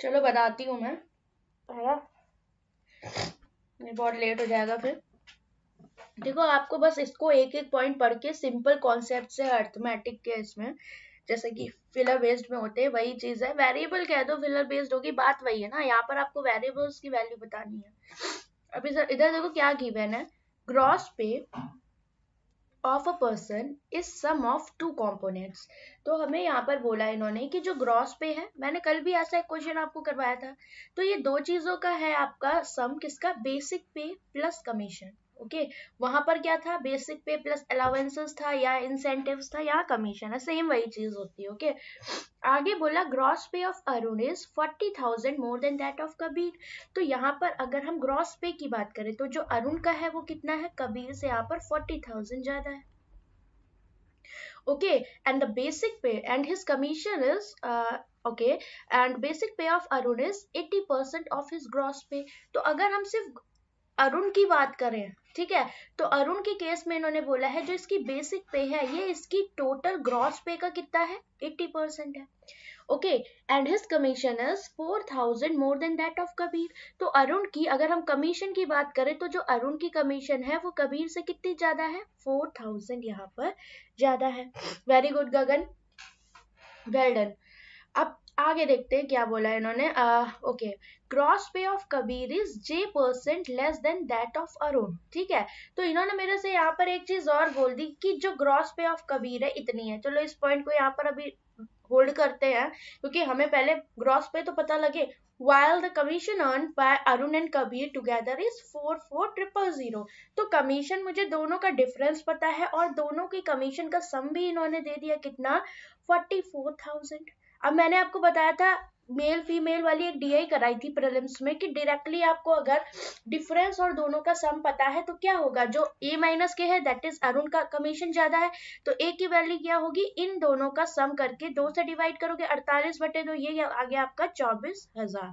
चलो बताती हूँ मैं ये बहुत लेट हो जाएगा फिर देखो आपको बस इसको एक एक पॉइंट पढ़ के सिंपल कॉन्सेप्ट से अर्थमेटिक के इसमें जैसे कि फिलर बेस्ड में होते हैं वही चीज है वेरिएबल कह दो फिलर बेस्ड होगी बात वही है ना यहाँ पर आपको वेरिएबल्स की वैल्यू बतानी है अभी इधर इधर देखो क्या गिवन है gross pay of a person is sum of two components तो हमें यहाँ पर बोला इन्होंने कि जो ग्रॉस पे है मैंने कल भी ऐसा एक क्वेश्चन आपको करवाया था तो ये दो चीज़ों का है आपका सम किसका बेसिक पे प्लस कमीशन ओके वहां पर क्या था बेसिक पे प्लस अलाउेंसेस था या इंसेंटिव था या कमीशन है सेम वही चीज होती है ओके आगे बोला gross pay of Arun is forty thousand more than that of Kabir तो यहाँ पर अगर हम ग्रॉस पे की बात करें तो जो अरुण का है वो कितना है कबीर से यहाँ पर फोर्टी थाउजेंड ज्यादा है okay and the basic pay and his commission is okay and basic pay of Arun is eighty percent of his gross pay तो अगर हम सिर्फ अरुण की बात करें ठीक है तो अरुण के केस में इन्होंने बोला है जो इसकी बेसिक पे है ये इसकी टोटल ग्रॉस पे का कितना है 80 परसेंट है okay and his commission is four thousand more than that of Kabir तो अरुण की अगर हम कमीशन की बात करें तो जो अरुण की कमीशन है वो कबीर से कितनी ज्यादा है फोर थाउजेंड यहाँ पर ज्यादा है very good Gagan well done अब आगे देखते हैं क्या बोला है इन्होंने okay gross pay of Kabir is J percent less than that of Arun ठीक है तो इन्होंने मेरे से यहाँ पर एक चीज और बोल दी कि जो ग्रॉस पे ऑफ कबीर है इतनी है चलो इस पॉइंट को यहाँ पर अभी होल्ड करते हैं क्योंकि हमें पहले ग्रॉस पे तो पता लगे the commission earn by Arun and Kabir together is four four triple zero तो कमीशन मुझे दोनों का डिफरेंस पता है और दोनों की कमीशन का सम भी इन्होंने दे दिया कितना फोर्टी फोर थाउजेंड अब मैंने आपको बताया था मेल फीमेल वाली एक डीआई कराई थी प्रीलिम्स में कि डायरेक्टली आपको अगर डिफरेंस और दोनों का सम पता है तो क्या होगा जो ए माइनस के है दैट इज अरुण का कमीशन ज्यादा है तो ए की वैल्यू क्या होगी इन दोनों का सम करके दो से डिवाइड करोगे अड़तालीस बटे दो ये आ गया आपका चौबीस हजार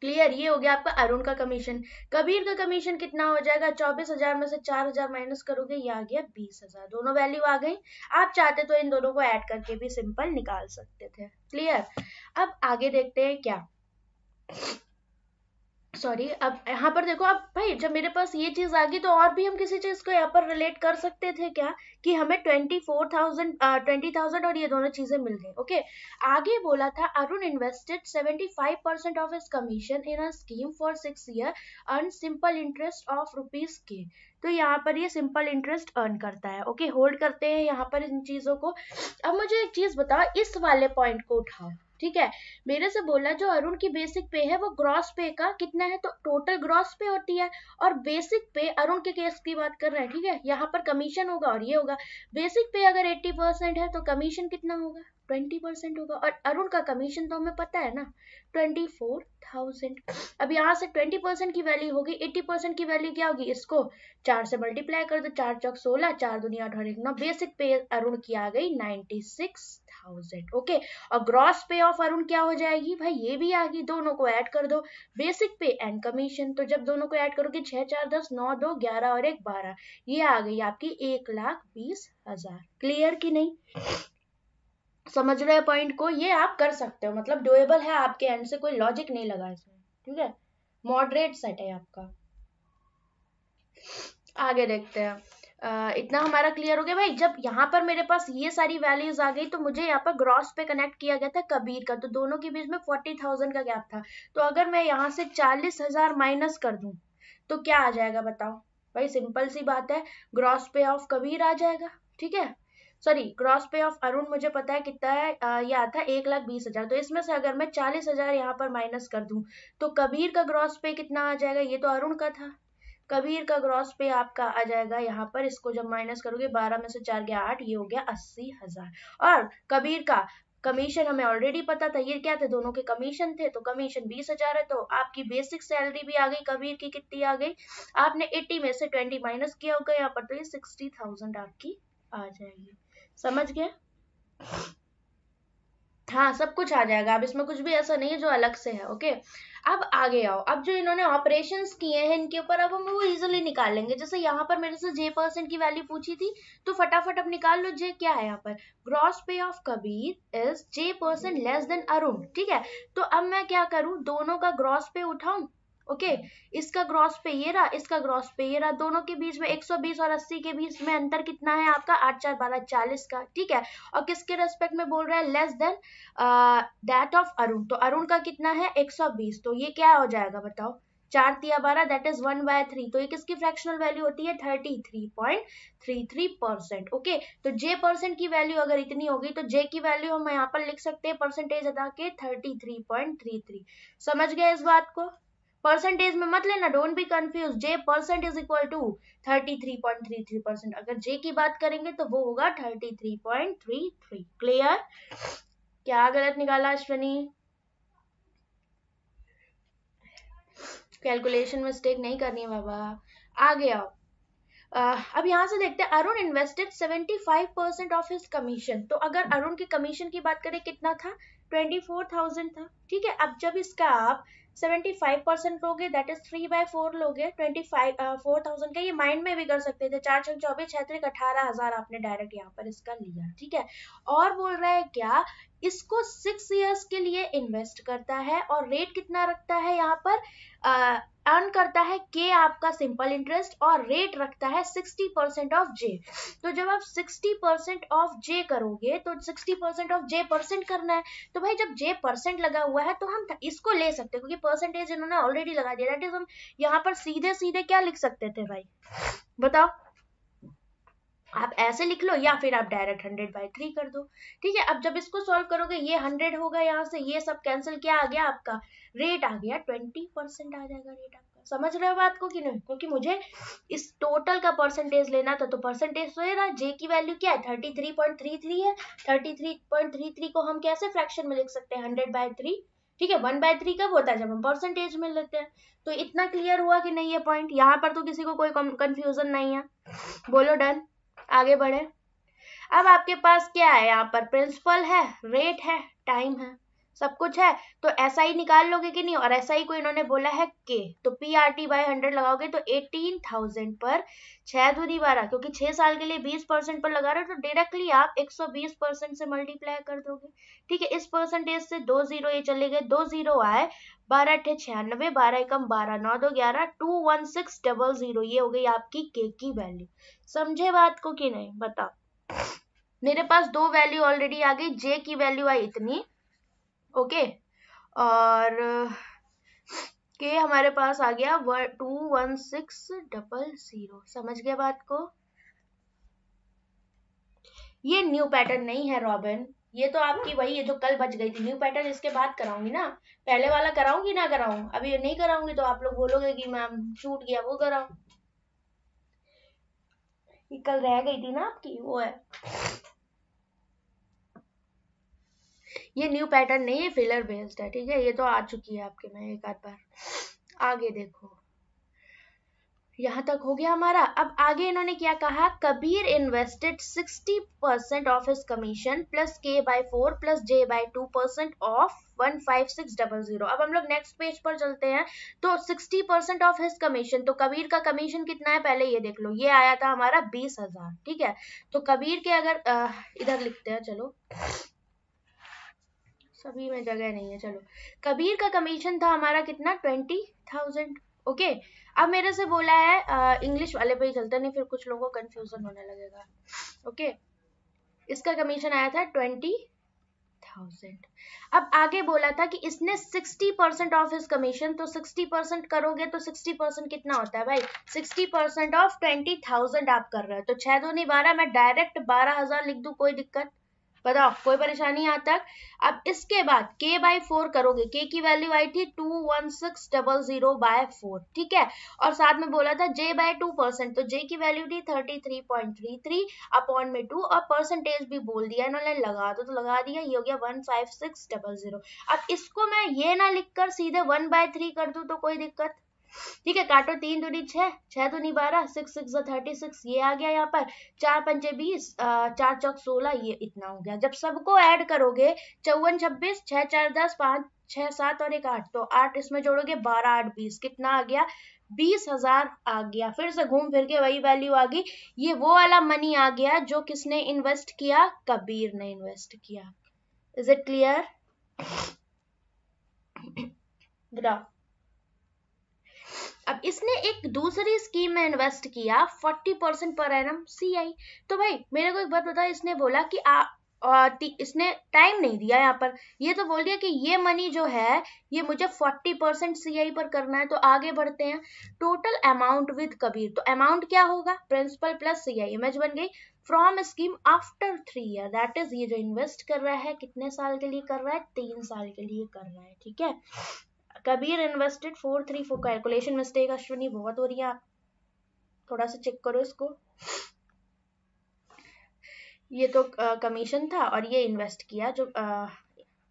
क्लियर ये हो गया आपका अरुण का कमीशन कबीर का कमीशन कितना हो जाएगा चौबीस हजार में से चार हजार माइनस करोगे ये आ गया बीस हजार दोनों वैल्यू आ गई आप चाहते तो इन दोनों को ऐड करके भी सिंपल निकाल सकते थे क्लियर अब आगे देखते हैं क्या सॉरी अब यहाँ पर देखो अब भाई जब मेरे पास ये चीज आ गई तो और भी हम किसी चीज को यहाँ पर रिलेट कर सकते थे क्या कि हमें twenty four thousand twenty thousand और ये दोनों चीजें मिल गई ओके आगे बोला था Arun invested seventy five percent of his commission in a scheme for six year earn simple interest of rupees के तो यहाँ पर ये सिंपल इंटरेस्ट अर्न करता है ओके होल्ड करते हैं यहाँ पर इन चीज़ों को अब मुझे एक चीज़ बताओ इस वाले पॉइंट को उठाओ ठीक है मेरे से बोला जो अरुण की बेसिक पे है वो ग्रॉस पे का कितना है तो टोटल ग्रॉस पे होती है और बेसिक पे अरुण के केस की बात कर रहे हैं ठीक है यहाँ पर कमीशन होगा और ये होगा बेसिक पे अगर एट्टी परसेंट है तो कमीशन कितना होगा ट्वेंटी परसेंट होगा और अरुण का कमीशन तो हमें पता है ना ट्वेंटी फोर थाउजेंड अब यहाँ से ट्वेंटी परसेंट की वैल्यू होगी एट्टी परसेंट की वैल्यू क्या होगी इसको चार से मल्टीप्लाई कर दो चार चौक सोलह चार दुनिया अठारह नौ बेसिक पे अरुण की आ गई नाइन्टी सिक्स थाउजेंड ओके और ग्रॉस पे ऑफ अरुण क्या हो जाएगी भाई ये भी आ गई दोनों को ऐड कर दो बेसिक पे एंड कमीशन तो जब दोनों को ऐड करोगे छह चार दस नौ दो ग्यारह और एक बारह ये आ गई आपकी एक लाख बीस हजार क्लियर की नहीं समझ रहे पॉइंट को ये आप कर सकते हो मतलब डोएबल है आपके एंड से कोई लॉजिक नहीं लगा इसमें ठीक है मॉडरेट सेट है आपका आगे देखते हैं Uh, इतना हमारा क्लियर हो गया भाई जब यहाँ पर मेरे पास ये सारी वैल्यूज आ गई तो मुझे यहाँ पर ग्रॉस पे कनेक्ट किया गया था कबीर का तो दोनों के बीच में फोर्टी थाउजेंड का गैप था तो अगर मैं यहाँ से चालीस हजार माइनस कर दूं तो क्या आ जाएगा बताओ भाई सिंपल सी बात है ग्रॉस पे ऑफ कबीर आ जाएगा ठीक है sorry gross pay of Arun मुझे पता है कितना है यह ये आता है एक लाख बीस हजार तो इसमें से अगर मैं चालीस हजार यहाँ पर माइनस कर दूं तो कबीर का ग्रॉस पे कितना आ जाएगा ये तो अरुण का था कबीर का ग्रॉस पे आपका आ जाएगा यहाँ पर इसको जब माइनस करोगे बारह में से चार गया आठ ये हो गया अस्सी हजार और कबीर का कमीशन हमें ऑलरेडी पता था ये क्या थे दोनों के कमीशन थे तो कमीशन बीस हजार है तो आपकी बेसिक सैलरी भी आ गई कबीर की कितनी आ गई आपने एट्टी में से ट्वेंटी माइनस किया होगा यहाँ पर तो ये सिक्सटी थाउजेंड आपकी आ जाएगी समझ गया हाँ सब कुछ आ जाएगा अब इसमें कुछ भी ऐसा नहीं है जो अलग से है ओके अब आगे आओ अब जो इन्होंने ऑपरेशन किए हैं इनके ऊपर अब हम वो इजिली निकाल लेंगे जैसे यहाँ पर मेरे से जे परसेंट की वैल्यू पूछी थी तो फटाफट अब निकाल लो जे क्या है यहाँ पर gross pay of Kabir is J percent less than Arun ठीक है तो अब मैं क्या करूँ दोनों का ग्रॉस पे उठाऊ ओके इसका ग्रॉस पे ये रहा इसका ग्रॉस पे ये रहा दोनों के बीच में 120 और 80 के बीच में अंतर कितना है आपका आठ चार बारह चालीस का ठीक है और किसके रेस्पेक्ट में बोल रहा है less than that of Arun तो अरुण का कितना है 120 तो ये क्या हो जाएगा बताओ चार तिया बारह that is one by three तो ये किसकी फ्रैक्शनल वैल्यू होती है thirty three point three three percent okay तो जे परसेंट की वैल्यू अगर इतनी होगी तो जे की वैल्यू हम यहाँ पर लिख सकते हैं परसेंटेज अदा के thirty three point three three समझ गए इस बात को परसेंटेज में मत लेना don't be confuse J percent is equal to thirty three point three three percent अगर जे की बात करेंगे तो वो होगा thirty three point three three clear क्या गलत निकाला अश्वनी कैलकुलेशन मिस्टेक नहीं करनी है बाबा आ गया Uh, अब यहाँ से देखते हैं Arun invested 75 percent of his commission तो अगर अरुण के कमीशन की बात करें कितना था 24,000 था ठीक है अब जब इसका आप सेवेंटी फाइव परसेंट लोगे that is three by four लोगे ट्वेंटी फाइव फोर थाउजेंड का ये माइंड में भी कर सकते थे चार छः चौबीस छत्तीस अठारह हज़ार आपने डायरेक्ट यहाँ पर इसका लिया ठीक है और बोल रहा है क्या इसको सिक्स इयर्स के लिए इन्वेस्ट करता है और रेट कितना रखता है यहाँ पर अर्न करता है के आपका सिंपल इंटरेस्ट और रेट रखता है सिक्सटी परसेंट ऑफ जे तो जब आप सिक्सटी परसेंट ऑफ जे करोगे तो sixty percent of J percent करना है तो भाई जब जे परसेंट लगा हुआ है तो हम इसको ले सकते हैं क्योंकि परसेंटेज इन्होंने ऑलरेडी लगा दिया दैट इज हम यहाँ पर सीधे सीधे क्या लिख सकते थे भाई बताओ आप ऐसे लिख लो या फिर आप डायरेक्ट हंड्रेड बाई थ्री कर दो ठीक है अब जब इसको सॉल्व करोगे ये हंड्रेड होगा यहाँ से ये सब कैंसिल क्या आ गया आपका रेट आ गया ट्वेंटी परसेंट आ जाएगा रेट आपका समझ रहे हो बात को कि नहीं क्योंकि मुझे इस टोटल का परसेंटेज लेना था तो परसेंटेज तो ना जे की वैल्यू क्या है thirty three point three three है thirty three point three three को हम कैसे फ्रैक्शन में लिख सकते हैं हंड्रेड बाय थ्री ठीक है वन बाय थ्री कब होता है जब हम परसेंटेज में लेते हैं तो इतना क्लियर हुआ कि नहीं ये पॉइंट यहाँ पर तो किसी को कोई कंफ्यूजन नहीं है बोलो डन आगे बढ़े अब आपके पास क्या है यहाँ पर प्रिंसिपल है रेट है टाइम है सब कुछ है तो ऐसा ही निकाल लोगे कि नहीं और ऐसा ही को इन्होंने बोला है के तो P R T by hundred लगाओगे तो एटीन थाउजेंड पर छह दूनी बारह क्योंकि छह साल के लिए बीस परसेंट पर लगा रहे हो तो डायरेक्टली आप एक सौ बीस परसेंट से मल्टीप्लाई कर दोगे ठीक है इस परसेंटेज से दो जीरो ये चले गए दो जीरो आए बारह अठे छियानवे बारह एकम बारह नौ दो ग्यारह two one six double zero ये हो गई आपकी के की वैल्यू समझे बात को कि नहीं बताओ मेरे पास दो वैल्यू ऑलरेडी आ गई जे की वैल्यू आई इतनी ओके और के हमारे पास आ गया two one six double zero समझ गए बात को ये न्यू पैटर्न नहीं है रॉबिन ये तो आपकी वही है जो कल बच गई थी न्यू पैटर्न इसके बाद कराऊंगी ना पहले वाला कराऊंगी ना कराऊ अभी नहीं कराऊंगी तो आप लोग बोलोगे कि मैम छूट गया वो कराऊ कल रह गई थी ना आपकी वो है ये न्यू पैटर्न नहीं है फिलर बेस्ड है ठीक है ये तो आ चुकी है आपके में एक आध बार आगे देखो यहाँ तक हो गया हमारा अब आगे इन्होंने क्या कहा Kabir invested 60 percent of his commission plus K by four plus J by two percent of one five six double zero अब हम लोग नेक्स्ट पेज पर चलते हैं तो 60 परसेंट ऑफ हिस कमीशन तो कबीर का कमीशन कितना है पहले ये देख लो ये आया था हमारा बीस हजार ठीक है तो कबीर के अगर आ, इधर लिखते हैं चलो सभी में जगह नहीं है चलो कबीर का कमीशन था हमारा कितना ट्वेंटी थाउजेंड ओके अब मेरे से बोला है इंग्लिश वाले पे ही चलते नहीं फिर कुछ लोगों को कंफ्यूजन होने लगेगा ओके इसका कमीशन आया था ट्वेंटी थाउजेंड अब आगे बोला था कि इसने sixty percent of his commission तो सिक्सटी परसेंट करोगे तो सिक्सटी परसेंट कितना होता है भाई sixty percent of twenty thousand आप कर रहे हो तो छह दो नहीं बारह मैं डायरेक्ट बारह हजार लिख दू कोई दिक्कत बताओ कोई परेशानी यहाँ तक अब इसके बाद k बाई फोर करोगे k की वैल्यू आई थी two one six double zero by four ठीक है और साथ में बोला था j बाय टू परसेंट तो j की वैल्यू थी thirty three point three three upon में टू और परसेंटेज भी बोल दिया इन्होंने लगा दो तो लगा दिया ये हो गया one five six double zero अब इसको मैं ये ना लिख कर सीधे वन बाय थ्री कर दूँ तो कोई दिक्कत ठीक है काटो तीन दूनी छह छह दूनी बारह सिक्स सिक्स थर्टी सिक्स ये आ गया यहाँ पर चार पंचे बीस चार चौक सोलह ये इतना हो गया जब सबको ऐड करोगे चौवन छब्बीस छह चार दस पाँच छह सात और एक आठ तो आठ इसमें जोड़ोगे बारह आठ बीस कितना आ गया बीस हजार आ गया फिर से घूम फिर के वही वैल्यू आ गई ये वो वाला मनी आ गया जो किसने इन्वेस्ट किया कबीर ने इन्वेस्ट किया इज इट क्लियर ग्राफ अब इसने एक दूसरी स्कीम में इन्वेस्ट किया 40 परसेंट पर एनम सी आई तो भाई मेरे को एक बात बताओ इसने बोला कि आ, आ, इसने टाइम नहीं दिया यहाँ पर ये तो बोल दिया कि ये मनी जो है ये मुझे 40 परसेंट सी पर करना है तो आगे बढ़ते हैं टोटल अमाउंट विद कबीर तो अमाउंट क्या होगा principal plus C I image बन गई from scheme after three year that is ये जो इन्वेस्ट कर रहा है कितने साल के लिए कर रहा है तीन साल के लिए कर रहा है ठीक है Kabir invested four three four calculation mistake Ashwini बहुत हो रही है आप थोड़ा सा चेक करो इसको ये तो कमीशन था और ये इन्वेस्ट किया जो आ,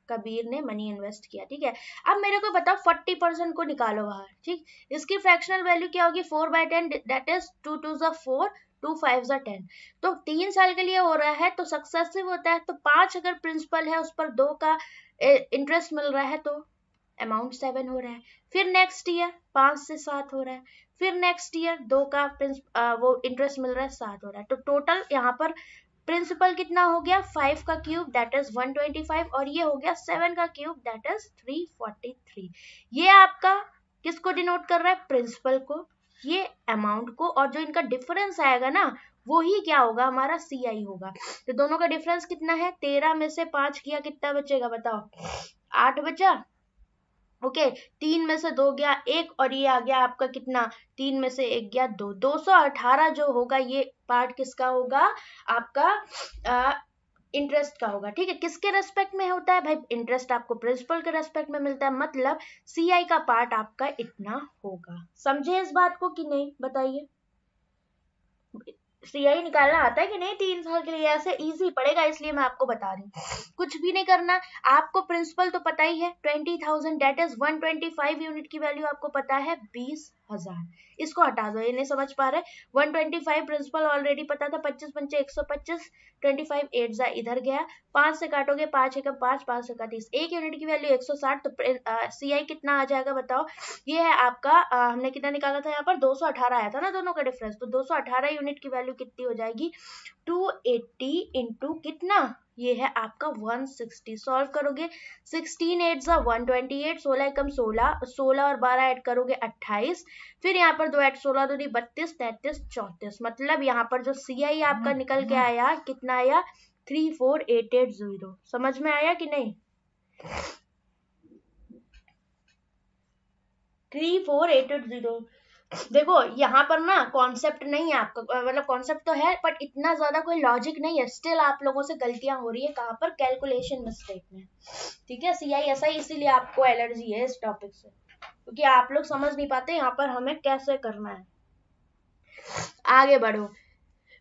कबीर ने मनी इन्वेस्ट किया ठीक है अब मेरे को बताओ फोर्टी परसेंट को निकालो बाहर ठीक इसकी फ्रैक्शनल वैल्यू क्या होगी four by ten that is two two जो फोर टू फाइव जो टेन तो तीन साल के लिए हो रहा है तो सक्सेसिव होता है तो पांच अगर प्रिंसिपल है उस पर दो का इंटरेस्ट मिल रहा है तो अमाउंट सेवन हो रहा है फिर नेक्स्ट ईयर पांच से सात हो रहा है फिर नेक्स्ट ईयर दो का प्रिंस वो इंटरेस्ट मिल रहा है सात हो रहा है तो टोटल यहाँ पर प्रिंसिपल कितना हो गया फाइव का क्यूब दैट इज फाइव और ये हो गया सेवन का क्यूब दैट इज थ्री ये आपका किसको डिनोट कर रहा है प्रिंसिपल को ये अमाउंट को और जो इनका डिफरेंस आएगा ना वो ही क्या होगा हमारा सी आई होगा तो दोनों का डिफरेंस कितना है तेरह में से पांच किया कितना बचेगा बताओ आठ बचा ओके तीन में से दो गया एक और ये आ गया आपका कितना तीन में से एक गया दो दो सौ अठारह जो होगा ये पार्ट किसका होगा आपका आ, इंटरेस्ट का होगा ठीक है किसके रेस्पेक्ट में होता है भाई इंटरेस्ट आपको प्रिंसिपल के रेस्पेक्ट में मिलता है मतलब सीआई का पार्ट आपका इतना होगा समझे इस बात को कि नहीं बताइए सीआई e निकालना आता है कि नहीं तीन साल के लिए ऐसे इजी पड़ेगा इसलिए मैं आपको बता रही हूँ कुछ भी नहीं करना आपको प्रिंसिपल तो पता ही है twenty thousand that is one twenty five unit की वैल्यू आपको पता है बीस हजार इसको हटा दो ये नहीं समझ पा रहे one twenty five principal already पता था पच्चीस पंचे एक सौ पच्चीस ट्वेंटी फाइव एट जा इधर गया पांच से काटोगे पांच एक पांच पांच से का तीस एक यूनिट की वैल्यू एक सौ साठ तो सी आई कितना आ जाएगा बताओ ये है आपका आ, हमने कितना निकाला था यहाँ पर दो सौ अठारह आया था ना दोनों का डिफरेंस तो दो सौ अठारह यूनिट की वैल्यू कितनी हो जाएगी टू एट्टी इंटू कितना ये है आपका 160 सॉल्व करोगे 16 एट ट्वेंटी एट सोलह एकम सोलह सोलह और 12 ऐड करोगे 28 फिर यहाँ पर दो ऐड सोलह दो दी बत्तीस तैतीस चौंतीस मतलब यहाँ पर जो सी आई आपका हम्म, निकल के हम्म। आया कितना आया three four eight eight zero समझ में आया कि नहीं three four eight eight zero देखो यहाँ पर ना कॉन्सेप्ट नहीं है आपका मतलब कॉन्सेप्ट तो है बट इतना ज्यादा कोई लॉजिक नहीं है स्टिल आप लोगों से गलतियां हो रही है कहाँ पर कैलकुलेशन मिस्टेक में ठीक है सी आई एस आई इसीलिए आपको एलर्जी है इस टॉपिक से क्योंकि आप लोग समझ नहीं पाते यहाँ पर हमें कैसे करना है आगे बढ़ो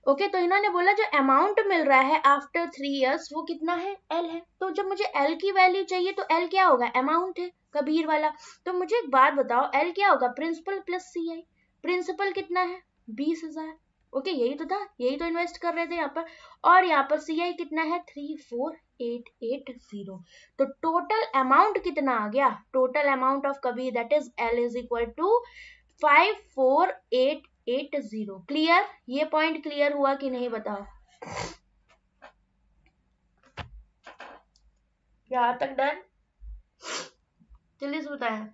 ओके okay, तो इन्होंने बोला जो अमाउंट मिल रहा है आफ्टर थ्री इयर्स वो कितना है एल है तो जब मुझे एल की वैल्यू चाहिए तो एल क्या होगा अमाउंट है कबीर वाला तो मुझे एक बात बताओ एल क्या होगा principal plus C I principal कितना है बीस हजार ओके यही तो था यही तो इन्वेस्ट कर रहे थे यहाँ पर और यहाँ पर सी आई कितना है three four eight eight zero तो टोटल अमाउंट कितना आ गया total amount of Kabir that is L is equal to five four eight eight zero clear ये पॉइंट क्लियर हुआ कि नहीं बताओ यहाँ तक डन जल्दी से बताएं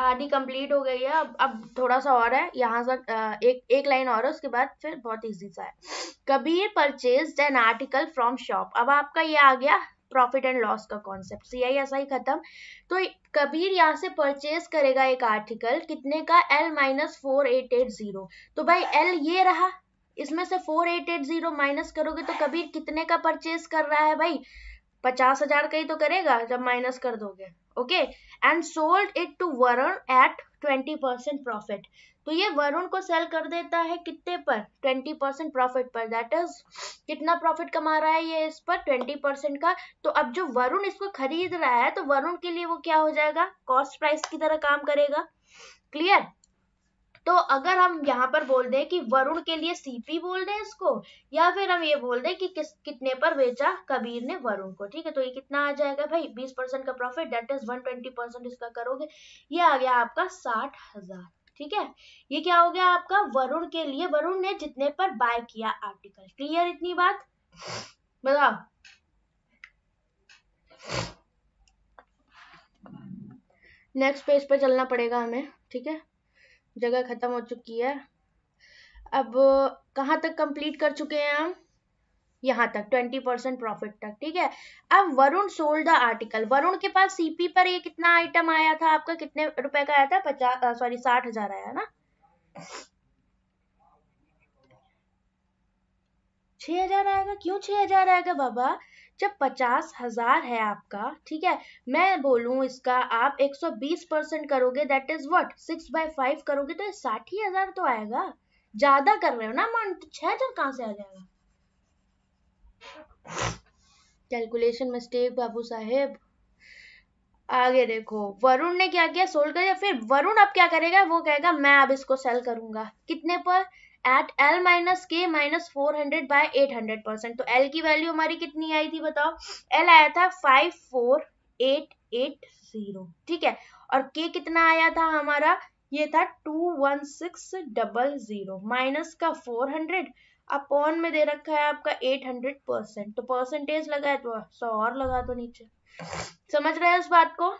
आधी कंप्लीट हो गई है अब अब थोड़ा सा और है यहाँ से एक एक लाइन और है उसके बाद फिर बहुत इजी सा है कभी ये purchase an article from shop अब आपका ये आ गया प्रॉफिट एंड लॉस का concept C I S I खत्म तो कबीर यहाँ से परचेज करेगा एक आर्टिकल कितने का L minus four eight eight zero तो भाई एल ये रहा इसमें से four eight eight zero minus करोगे तो कबीर कितने का परचेज कर रहा है भाई पचास हजार का ही तो करेगा जब माइनस कर दोगे okay and sold it to Varun at twenty percent profit तो ये वरुण को सेल कर देता है कितने पर ट्वेंटी परसेंट प्रॉफिट पर दैट इज कितना प्रॉफिट कमा रहा है ये इस पर ट्वेंटी परसेंट का तो अब जो वरुण इसको खरीद रहा है तो वरुण के लिए वो क्या हो जाएगा कॉस्ट प्राइस की तरह काम करेगा क्लियर तो अगर हम यहाँ पर बोल दें कि वरुण के लिए सीपी बोल दें इसको या फिर हम ये बोल दें कि किस कितने पर बेचा कबीर ने वरुण को ठीक है तो ये कितना आ जाएगा भाई बीस परसेंट का profit that is one twenty percent इसका करोगे ये आ गया आपका साठ हजार ठीक है ये क्या हो गया आपका वरुण के लिए वरुण ने जितने पर बाय किया आर्टिकल क्लियर इतनी बात बताओ नेक्स्ट पेज पर चलना पड़ेगा हमें ठीक है जगह ख़त्म हो चुकी है अब कहाँ तक कंप्लीट कर चुके हैं हम यहाँ तक ट्वेंटी परसेंट प्रॉफिट तक ठीक है अब Varun sold the article Varun के पास सीपी पर ये कितना आइटम आया था आपका कितने रुपए का आया था पचास सॉरी साठ हजार आया ना छ हजार आएगा क्यों छ हजार आएगा बाबा जब पचास हजार है आपका ठीक है मैं बोलूँ इसका आप एक सौ बीस परसेंट करोगे that is what six by five करोगे तो साठ ही हजार तो आएगा ज्यादा कर रहे हो ना अमाउंट तो छह हजार कहाँ से आ जाएगा कैलकुलेशन मिस्टेक बाबू साहेब आगे देखो वरुण ने क्या किया सोल्ड कर फिर वरुण अब क्या करेगा वो कहेगा मैं अब इसको सेल करूंगा कितने पर at L minus K minus four hundred by eight hundred percent तो एल की वैल्यू हमारी कितनी आई थी बताओ एल आया था five four eight eight zero ठीक है और के कितना आया था हमारा ये था two one six double zero minus का फोर हंड्रेड अपॉन में दे रखा है आपका एट हंड्रेड परसेंट तो परसेंटेज लगा है तो सौ और लगा दो नीचे समझ रहे हैं उस बात को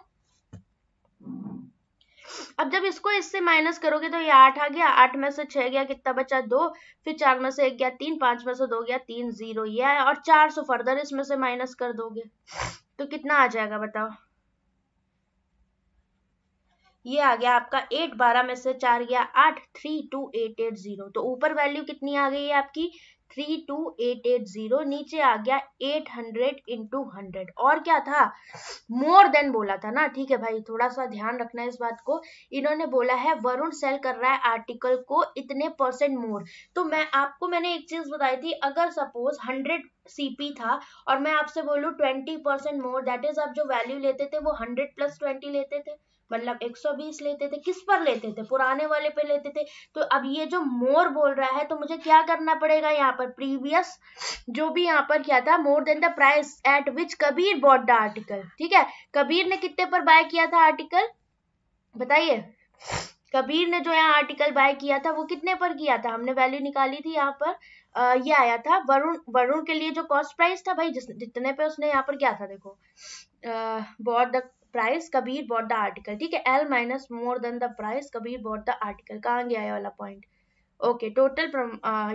अब जब इसको इससे माइनस करोगे तो ये आठ आ गया आठ में से छह गया कितना बचा दो फिर चार में से एक गया तीन पांच में से दो गया तीन जीरो ये आया और चार सौ फर्दर इसमें से माइनस कर दोगे तो कितना आ जाएगा बताओ ये आ गया आपका एट बारह में से चार गया आठ three two eight eight zero तो ऊपर वैल्यू कितनी आ गई है आपकी three two eight eight zero नीचे आ गया एट हंड्रेड इंटू हंड्रेड और क्या था मोर देन बोला था ना ठीक है भाई थोड़ा सा ध्यान रखना इस बात को इन्होंने बोला है वरुण सेल कर रहा है आर्टिकल को इतने परसेंट मोर तो मैं आपको मैंने एक चीज बताई थी अगर सपोज हंड्रेड सीपी था और मैं आपसे बोलू twenty percent more that is आप जो वैल्यू लेते थे वो हंड्रेड प्लस ट्वेंटी लेते थे मतलब 120 लेते थे किस पर लेते थे पुराने वाले पे लेते थे तो अब ये जो मोर बोल रहा है तो मुझे क्या करना पड़ेगा यहाँ पर प्रीवियस जो भी यहाँ पर क्या था more than the price at which Kabir bought the article ठीक है कबीर ने कितने पर बाय किया था आर्टिकल बताइए कबीर ने जो यहाँ आर्टिकल बाय किया था वो कितने पर किया था हमने वैल्यू निकाली थी यहाँ पर आ, ये आया था वरुण वरुण के लिए जो कॉस्ट प्राइस था भाई जिस जितने पे उसने यहाँ पर क्या था देखो bought the price Kabir bought the article ठीक है L minus more than the price Kabir bought the article कहाँ गया है वाला पॉइंट ओके टोटल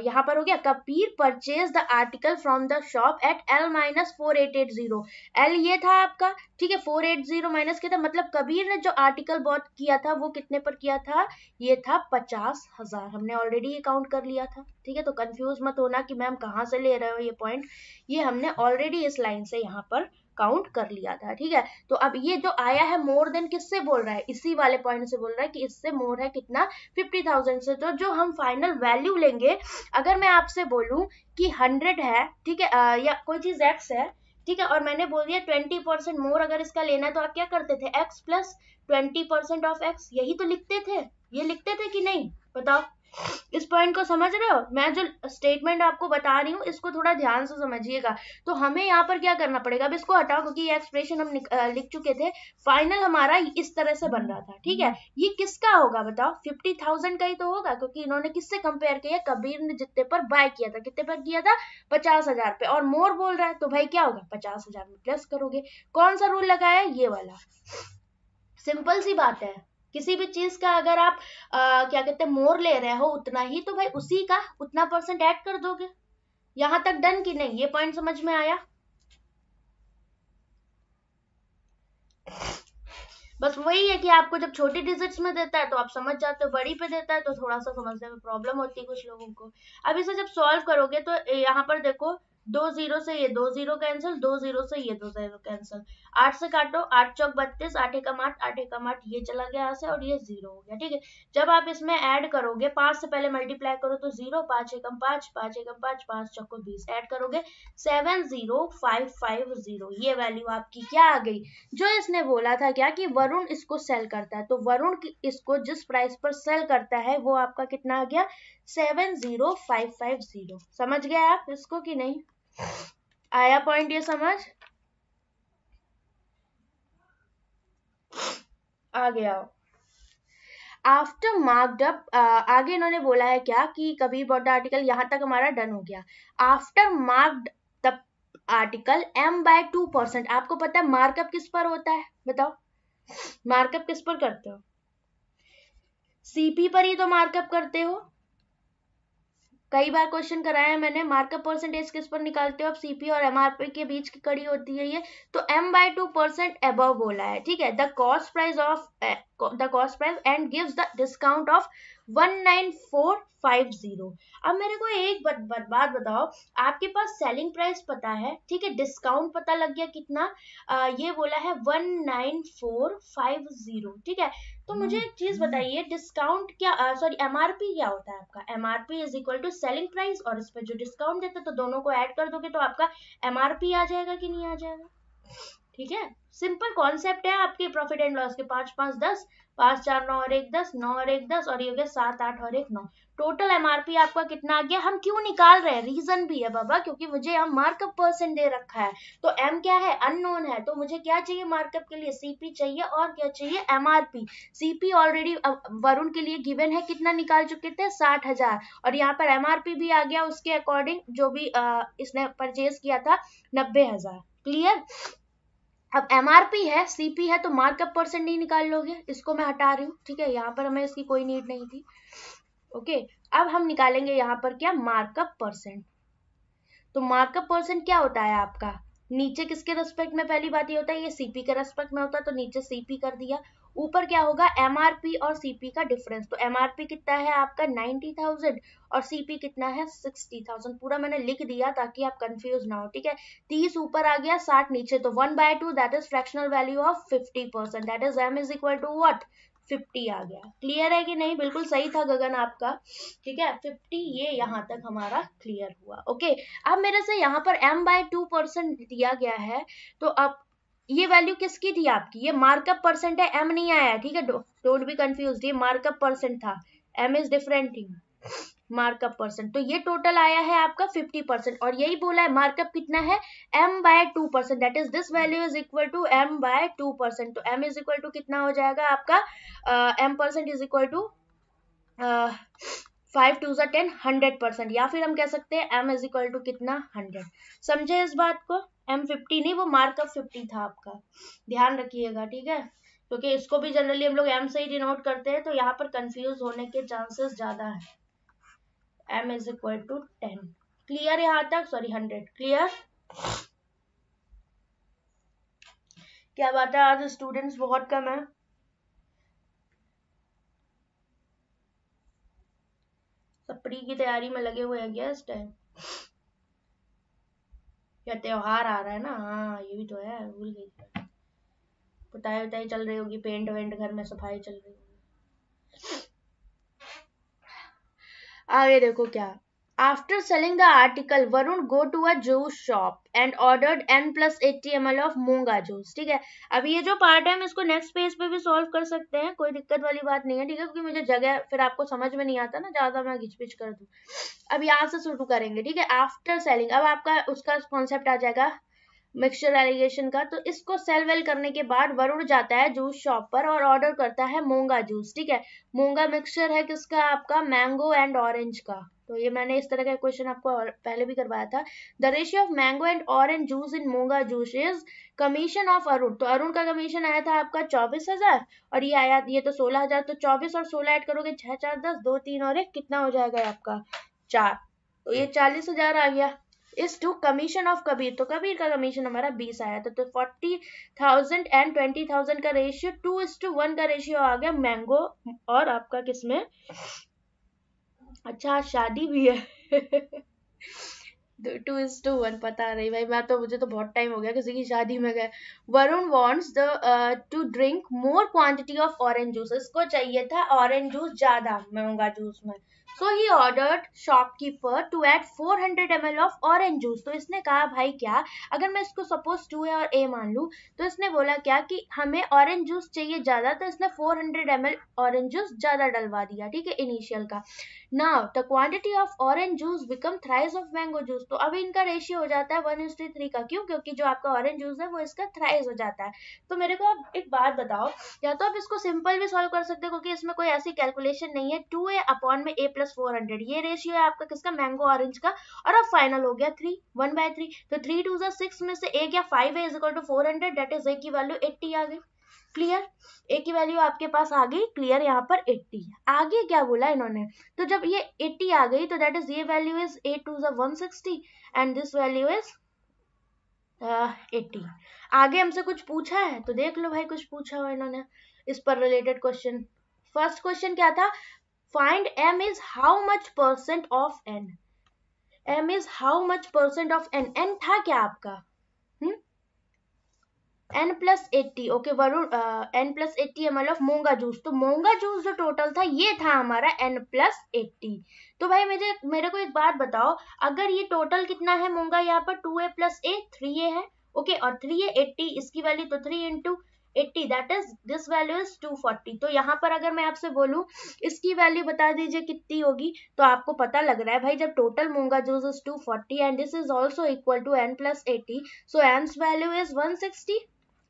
यहाँ पर हो गया Kabir purchase the article from the shop at L minus four eight eight zero L ये था आपका ठीक है फोर एट जीरो माइनस के था मतलब कबीर ने जो आर्टिकल बॉट किया था वो कितने पर किया था ये था पचास हजार हमने ऑलरेडी ये काउंट कर लिया था ठीक है तो कंफ्यूज मत होना कि मैम कहाँ से ले रहे हो ये पॉइंट ये हमने ऑलरेडी इस लाइन से यहाँ पर काउंट कर लिया था ठीक है तो अब ये जो आया है मोर देन किससे बोल रहा है इसी वाले पॉइंट से बोल रहा है कि इससे मोर है कितना फिफ्टी थाउजेंड से तो जो हम फाइनल वैल्यू लेंगे अगर मैं आपसे बोलू कि हंड्रेड है ठीक है आ, या कोई चीज एक्स है ठीक है और मैंने बोल दिया ट्वेंटी परसेंट मोर अगर इसका लेना है तो आप क्या करते थे X plus twenty percent of X यही तो लिखते थे ये लिखते थे कि नहीं बताओ इस पॉइंट को समझ रहे हो मैं जो स्टेटमेंट आपको बता रही हूँ इसको थोड़ा ध्यान से समझिएगा तो हमें यहाँ पर क्या करना पड़ेगा अब इसको हटाओ क्योंकि ये एक्सप्रेशन हम लिख चुके थे फाइनल हमारा इस तरह से बन रहा था ठीक है हम्म। ये किसका होगा बताओ फिफ्टी थाउजेंड का ही तो होगा क्योंकि इन्होंने किससे कंपेयर किया कबीर ने जितने पर बाय किया था कितने पर किया था पचास हजार पे और मोर बोल रहा है तो भाई क्या होगा पचास हजार में प्लस करोगे कौन सा रूल लगाया ये वाला सिंपल सी बात है किसी भी चीज का अगर आप आ, क्या कहते हैं मोर ले रहे हो उतना ही तो भाई उसी का उतना परसेंट ऐड कर दोगे यहां तक डन कि नहीं ये पॉइंट समझ में आया बस वही है कि आपको जब छोटी डिजिट्स में देता है तो आप समझ जाते हो बड़ी पे देता है तो थोड़ा सा समझने में प्रॉब्लम होती है कुछ लोगों को अब इसे जब सॉल्व करोगे तो यहाँ पर देखो दो जीरो से ये दो जीरो कैंसिल दो जीरो से ये दो जीरो कैंसिल आठ से काटो आठ चौक बत्तीस आठ एक आठ आठ एक आठ ये चला गया यहाँ से और ये जीरो हो गया ठीक है जब आप इसमें ऐड करोगे पांच से पहले मल्टीप्लाई करो तो जीरो पांच एकम पांच पांच एकम पांच पांच चौक को बीस एड करोगे seven zero five five zero ये वैल्यू आपकी क्या आ गई जो इसने बोला था क्या कि वरुण इसको सेल करता है तो वरुण इसको जिस प्राइस पर सेल करता है वो आपका कितना आ गया seven zero five five zero समझ गया आप इसको कि नहीं आया पॉइंट ये समझ आ गया आफ्टर मार्कडअप आगे इन्होंने बोला है क्या कि कभी बॉर्डर आर्टिकल यहां तक हमारा डन हो गया after marked the article M by two percent आपको पता है मार्कअप किस पर होता है बताओ मार्कअप किस पर करते हो सीपी पर ही तो मार्कअप करते हो कई बार क्वेश्चन कराया है मैंने मार्कअप परसेंटेज किस पर निकालते हो आप सीपी और एमआरपी के बीच की कड़ी होती है ये तो एम बाई टू परसेंट अब बोला है ठीक है the cost price of the cost price and gives the discount of 19450 अब मेरे को एक बात बत, बात बताओ आपके पास सेलिंग प्राइस पता है ठीक है डिस्काउंट पता लग गया कितना आ, ये बोला है 19450 ठीक है तो hmm. मुझे एक चीज hmm. बताइए डिस्काउंट क्या सॉरी एमआरपी क्या होता है आपका MRP is equal to selling price और इस पर जो डिस्काउंट देते तो दोनों को ऐड कर दोगे तो आपका एमआरपी आ जाएगा कि नहीं आ जाएगा ठीक है सिंपल कॉन्सेप्ट है आपके प्रॉफिट एंड लॉस के पांच पांच दस पांच चार नौ और एक दस नौ और एक दस और ये हो गया सात आठ और एक नौ टोटल एमआरपी आपका कितना आ गया हम क्यों निकाल रहे हैं रीजन भी है बाबा क्योंकि मुझे यहाँ मार्कअप परसेंट दे रखा है तो एम क्या है अननोन है तो मुझे क्या चाहिए मार्कअप के लिए सीपी चाहिए और क्या चाहिए एमआरपी सीपी ऑलरेडी वरुण के लिए गिवन है कितना निकाल चुके थे साठ हजार और यहाँ पर एमआरपी भी आ गया उसके अकॉर्डिंग जो भी आ, इसने परचेज किया था नब्बे हजार क्लियर अब एम है सीपी है तो मार्कअप परसेंट नहीं निकाल लोगे इसको मैं हटा रही हूँ ठीक है यहाँ पर हमें इसकी कोई नीड नहीं थी ओके अब हम निकालेंगे यहाँ पर क्या मार्कअप परसेंट तो मार्कअप परसेंट क्या होता है आपका नीचे किसके रेस्पेक्ट में पहली बात ये होता है ये सीपी के रेस्पेक्ट में होता है तो नीचे सीपी कर दिया ऊपर क्या होगा एम और सीपी का डिफरेंस तो एम कितना है आपका नाइनटी थाउजेंड और सीपी कितना है सिक्सटी थाउजेंड पूरा मैंने लिख दिया ताकि आप कंफ्यूज ना हो ठीक है तीस ऊपर आ गया साठ नीचे तो one by two that is fractional value of fifty percent that is M is equal to what fifty आ गया क्लियर है कि नहीं बिल्कुल सही था गगन आपका ठीक है फिफ्टी ये यहाँ तक हमारा क्लियर हुआ ओके अब मेरे से यहाँ पर एम बाय टू परसेंट दिया गया है तो अब ये वैल्यू किसकी थी आपकी ये मार्कअप परसेंट है एम नहीं आया ठीक है डोंट बी कंफ्यूज ये मार्कअप परसेंट था M is different thing markup percent तो ये टोटल आया है आपका फिफ्टी परसेंट और यही बोला है मार्कअप कितना है M by two percent that is this value is equal to M by two percent तो एम इज इक्वल टू कितना हो जाएगा आपका M percent is equal to five two ten hundred percent या फिर हम कह सकते हैं एम इज इक्वल टू कितना हंड्रेड समझे इस बात को एम फिफ्टी नहीं वो मार्क ऑफ फिफ्टी था आपका ध्यान रखिएगा ठीक है क्योंकि इसको भी जनरली हम लोग एम से ही डिनोट करते हैं तो यहाँ पर कंफ्यूज होने के चांसेस ज्यादा है M is equal to ten clear यहाँ तक सॉरी हंड्रेड क्लियर क्या बात है आज स्टूडेंट्स बहुत कम है सब की तैयारी में लगे हुए हैं गेस्ट है या त्योहार आ रहा है ना हाँ ये भी तो है भूल गई पुताई उताई चल रही होगी पेंट वेंट घर में सफाई चल रही होगी आगे देखो क्या after selling the article Varun go to a juice shop and order N plus eighty M L of mango juice ठीक है अब ये जो पार्ट है हम इसको नेक्स्ट पेज पे भी सॉल्व कर सकते हैं कोई दिक्कत वाली बात नहीं है ठीक है क्योंकि मुझे जगह फिर आपको समझ में नहीं आता ना ज्यादा मैं घिचपिच कर दू अब यहाँ से शुरू करेंगे ठीक है आफ्टर सेलिंग अब आपका उसका कॉन्सेप्ट आ जाएगा मिक्सचर एलिगेशन का तो इसको सेल वेल करने के बाद वरुण जाता है जूस शॉप पर और ऑर्डर करता है मूंगा जूस ठीक है मूंगा मिक्सचर है किसका आपका मैंगो एंड ऑरेंज का तो ये मैंने इस तरह का क्वेश्चन आपको पहले भी करवाया था the ratio of mango and orange juice in mango juice is commission of Arun तो अरुण का कमीशन आया था आपका चौबीस हजार और ये आया ये तो सोलह हजार तो चौबीस और सोलह ऐड करोगे छह चार दस दो तीन और एक कितना हो जाएगा आपका चार तो ये चालीस हजार आ गया इस टू कमीशन ऑफ कबीर तो कबीर का कमीशन हमारा बीस आया था तो forty thousand and twenty thousand का ratio two is to one का रेशियो आ गया मैंगो और आपका किसमें अच्छा शादी भी है टू इज टू वन पता नहीं भाई मैं तो मुझे तो बहुत टाइम हो गया किसी की शादी में गए Varun wants the to drink more quantity of orange juice इसको चाहिए था ऑरेंज जूस ज्यादा महंगा जूस में so he ordered shopkeeper to add four hundred M L of orange juice तो इसने कहा भाई क्या अगर मैं इसको सपोज टू है और ए मान लूँ तो इसने बोला क्या कि हमें ऑरेंज जूस चाहिए ज़्यादा तो इसने four hundred M L orange juice ज़्यादा डलवा दिया ठीक है इनिशियल का now the quantity of orange juice become thrice of mango juice तो अब इनका रेशियो हो जाता है वन इंस टू थ्री का क्यों क्योंकि जो आपका ऑरेंज जूस है वो इसका थ्राइस हो जाता है तो मेरे को आप एक बात बताओ या तो आप इसको सिंपल भी सॉल्व कर सकते हो क्योंकि इसमें कोई ऐसी कैलकुलेशन नहीं है टू ए अपॉन में ए प्लस फोर हंड्रेड ये रेशियो है आपका किसका मैंगो ऑरेंज का और अब फाइनल हो गया थ्री वन बाय थ्री तो थ्री टू जो सिक्स में से एक या फाइव है is equal to four hundred that is A की वैल्यू एट्टी आ गई क्लियर ए की वैल्यू आपके पास आ गई क्लियर यहाँ पर 80 आगे क्या बोला इन्होंने तो जब ये 80 आ गई तो दैट इज ये value is A two one sixty and this value is eighty आगे हमसे कुछ पूछा है तो देख लो भाई कुछ पूछा हुआ इन्होंने इस पर रिलेटेड क्वेश्चन फर्स्ट क्वेश्चन क्या था find M is how much percent of N M is how much percent of N N था क्या आपका N plus eighty okay Varun N plus eighty M L of mango juice तो mango juice जो total था ये था हमारा N plus eighty तो भाई मुझे मेरे को एक बात बताओ अगर ये टोटल कितना है मोंगा यहाँ पर two A plus A three A है ओके okay, और थ्री ए एट्टी इसकी वैल्यू तो three into eighty that is this value is two forty तो यहाँ पर अगर मैं आपसे बोलू इसकी वैल्यू बता दीजिए कितनी होगी तो आपको पता लग रहा है भाई जब total mango juice is two forty and this is also equal to N plus eighty so N value is one sixty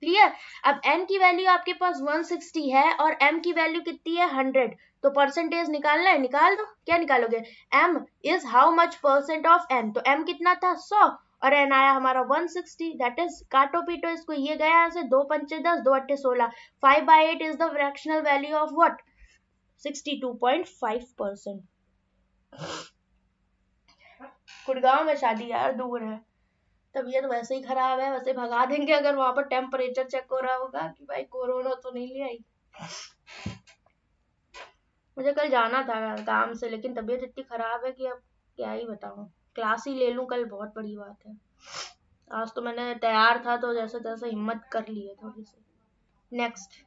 clear अब एम की वैल्यू आपके पास 160 है और एम की वैल्यू कितनी है 100 तो परसेंटेज निकालना है निकाल दो क्या निकालोगे M is how much percent of M तो एम कितना था 100 और एन आया हमारा 160 सिक्सटी दैट इज काटो पीटो इसको ये गया यहाँ से दो पंचे दस दो अट्ठे सोलह five by eight is the fractional value of what sixty two point five percent Gurgaon में शादी यार दूर है तबीयत वैसे ही खराब है वैसे भगा देंगे अगर वहां पर टेम्परेचर चेक हो रहा होगा कि भाई कोरोना तो नहीं ले आई मुझे कल जाना था काम से लेकिन तबीयत इतनी खराब है कि अब क्या ही बताऊँ क्लास ही ले लू कल बहुत बड़ी बात है आज तो मैंने तैयार था तो जैसे तैसे हिम्मत कर ली है थोड़ी सी नेक्स्ट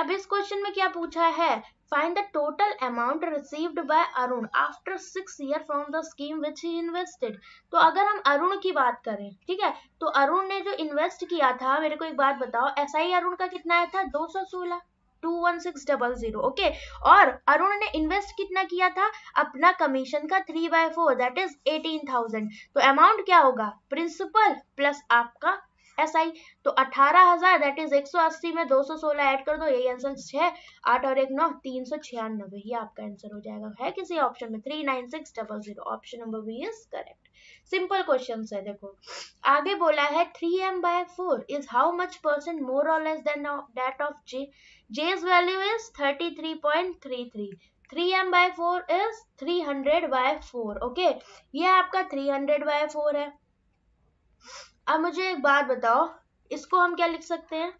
अब इस क्वेश्चन में क्या पूछा है find the total amount received by Arun after six year from the scheme which he invested तो अगर हम अरुण की बात करें ठीक है तो अरुण ने जो इन्वेस्ट किया था मेरे को एक बात बताओ एस आई अरुण का कितना आया था दो सौ सोलह two one six double zero okay और अरुण ने इन्वेस्ट कितना किया था अपना कमीशन का three by four that is eighteen thousand तो अमाउंट क्या होगा प्रिंसिपल प्लस आपका एस आई तो अठारह हजार दैट इज एक सौ अस्सी में दो सौ सोलह ऐड कर दो यही आंसर छः आठ और एक नौ तीन सौ छियानबे ये आपका आंसर हो जाएगा है किसी ऑप्शन में three nine six double zero option number B is correct simple question है देखो आगे बोला है three M by four is how much percent more और less than that of J J's value is thirty three point three three three by 4, four is hundred by ये आपका 300 by 4 four है अब मुझे एक बात बताओ इसको हम क्या लिख सकते हैं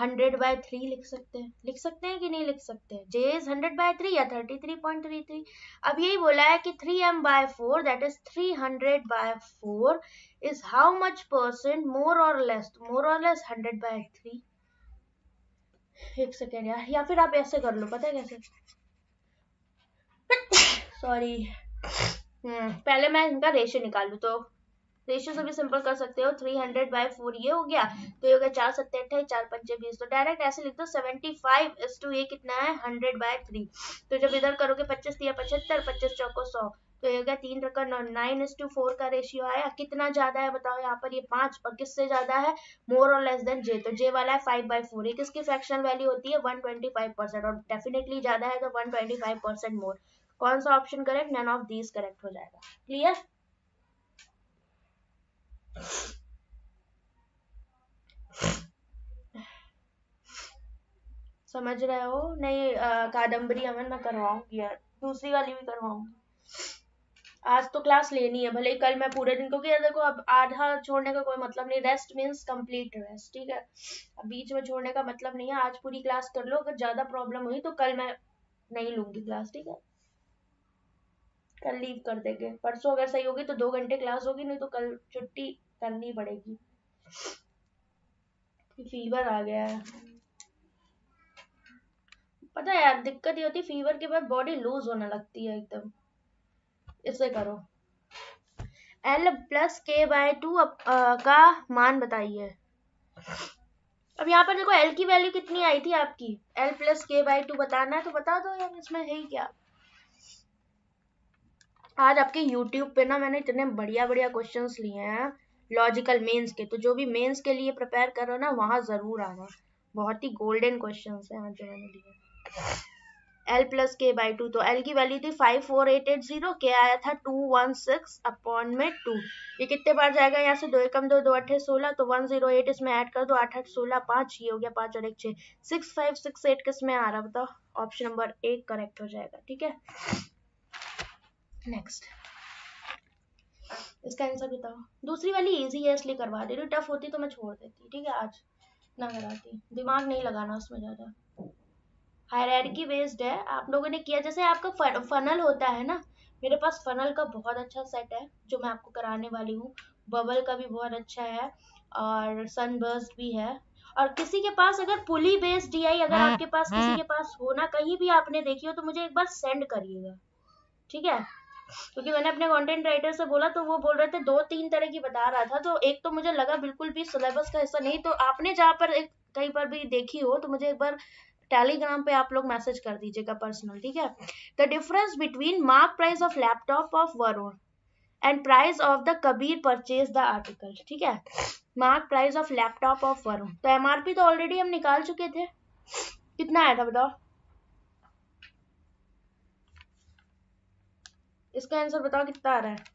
हंड्रेड बाय थ्री लिख सकते हैं लिख सकते हैं कि नहीं लिख सकते हैं J is hundred by three या thirty three point three three अब यही बोला है कि three M by four that is three hundred by four is how much percent more और लेस मोर और लेस हंड्रेड बाय थ्री एक second यार या फिर आप ऐसे कर लो पता है कैसे सॉरी हम्म, पहले मैं इनका रेशियो निकाल लू तो रेशियो तो से भी सिंपल कर सकते हो थ्री हंड्रेड बाई फोर ये हो गया तो ये हो गया चार सत्ते अट्ठाईस चार पंचे बीस तो डायरेक्ट ऐसे लिख दो सेवेंटी फाइव एस टू ये कितना है हंड्रेड बाय थ्री तो जब इधर करोगे पच्चीस दिया पचहत्तर पच्चीस चौको सौ तो ये हो गया तीन रखा नौ नाइन एस टू फोर का रेशियो आया कितना ज्यादा है बताओ यहाँ पर ये पांच और किससे ज्यादा है मोर और लेस देन जे तो जे वाला है फाइव बाई फोर एक किसकी फ्रैक्शनल वैल्यू होती है वन ट्वेंटी फाइव परसेंट और डेफिनेटली ज्यादा है तो one twenty five percent more कौन सा option correct none of these correct हो जाएगा क्लियर समझ रहे हो नहीं कादंबरी अमन मैं करवाऊंगी यार दूसरी वाली भी करवाऊंगी आज तो क्लास लेनी है भले ही कल मैं पूरे दिन क्योंकि देखो अब आधा छोड़ने का कोई मतलब नहीं रेस्ट मीन्स कंप्लीट रेस्ट ठीक है अब बीच में छोड़ने का मतलब नहीं है आज पूरी क्लास कर लो अगर ज्यादा प्रॉब्लम हुई तो कल मैं नहीं लूंगी क्लास ठीक है कल लीव कर देंगे परसों अगर सही होगी तो दो घंटे क्लास होगी नहीं तो कल छुट्टी करनी पड़ेगी फीवर आ गया है पता है यार दिक्कत ये होती है फीवर के बाद बॉडी लूज होने लगती है एकदम इसे करो L plus K by two का मान बताइए अब यहाँ पर देखो एल की वैल्यू कितनी आई थी आपकी L plus K by two बताना है तो बता दो यार इसमें है ही क्या आज आपके यूट्यूब पे ना मैंने इतने बढ़िया बढ़िया क्वेश्चंस लिए हैं लॉजिकल मेंस के तो जो भी मेंस के लिए प्रिपेयर कर रहे हो ना वहाँ ज़रूर आना बहुत ही गोल्डन क्वेश्चन है आज जो मैंने लिए L plus K by two तो एल की वैल्यू थी five four eight eight zero के आया था टू वन सिक्स अपॉन में टू ये कितने बार जाएगा यहाँ से दो एकम दो दो अठे सोलह तो वन जीरो एट इसमें ऐड कर दो आठ आठ सोलह पाँच ये हो गया पाँच और एक छः सिक्स फाइव सिक्स एट किस में आ रहा बताओ ऑप्शन नंबर एक करेक्ट हो जाएगा ठीक है नेक्स्ट इसका आंसर बताओ दूसरी वाली इजी है इसलिए करवा दे रही टफ होती तो मैं छोड़ देती ठीक है आज ना कराती दिमाग नहीं लगाना उसमें ज़्यादा हायर की बेस्ड है आप लोगों ने किया जैसे आपका फनल होता है ना मेरे पास फनल का बहुत अच्छा सेट है जो मैं आपको कराने वाली हूँ बबल का भी बहुत अच्छा है और सनबर्स भी है और किसी के पास अगर पुली बेस्ड डीआई अगर हाँ, आपके पास किसी हाँ। के पास होना कहीं भी आपने देखी हो तो मुझे एक बार सेंड करिएगा ठीक है क्योंकि मैंने अपने कंटेंट राइटर से बोला तो वो बोल रहे थे दो तीन तरह की बता रहा था तो एक तो मुझे लगा बिल्कुल भी सिलेबस का हिस्सा नहीं तो आपने जहाँ पर एक कहीं पर भी देखी हो तो मुझे एक बार टेलीग्राम पे आप लोग मैसेज कर दीजिएगा पर्सनल ठीक है the difference between mark price of laptop of Varun and price of the Kabir purchase the article ठीक है mark price of laptop of Varun तो एमआरपी तो ऑलरेडी हम निकाल चुके थे कितना आया था बताओ इसका आंसर बताओ कितना आ रहा है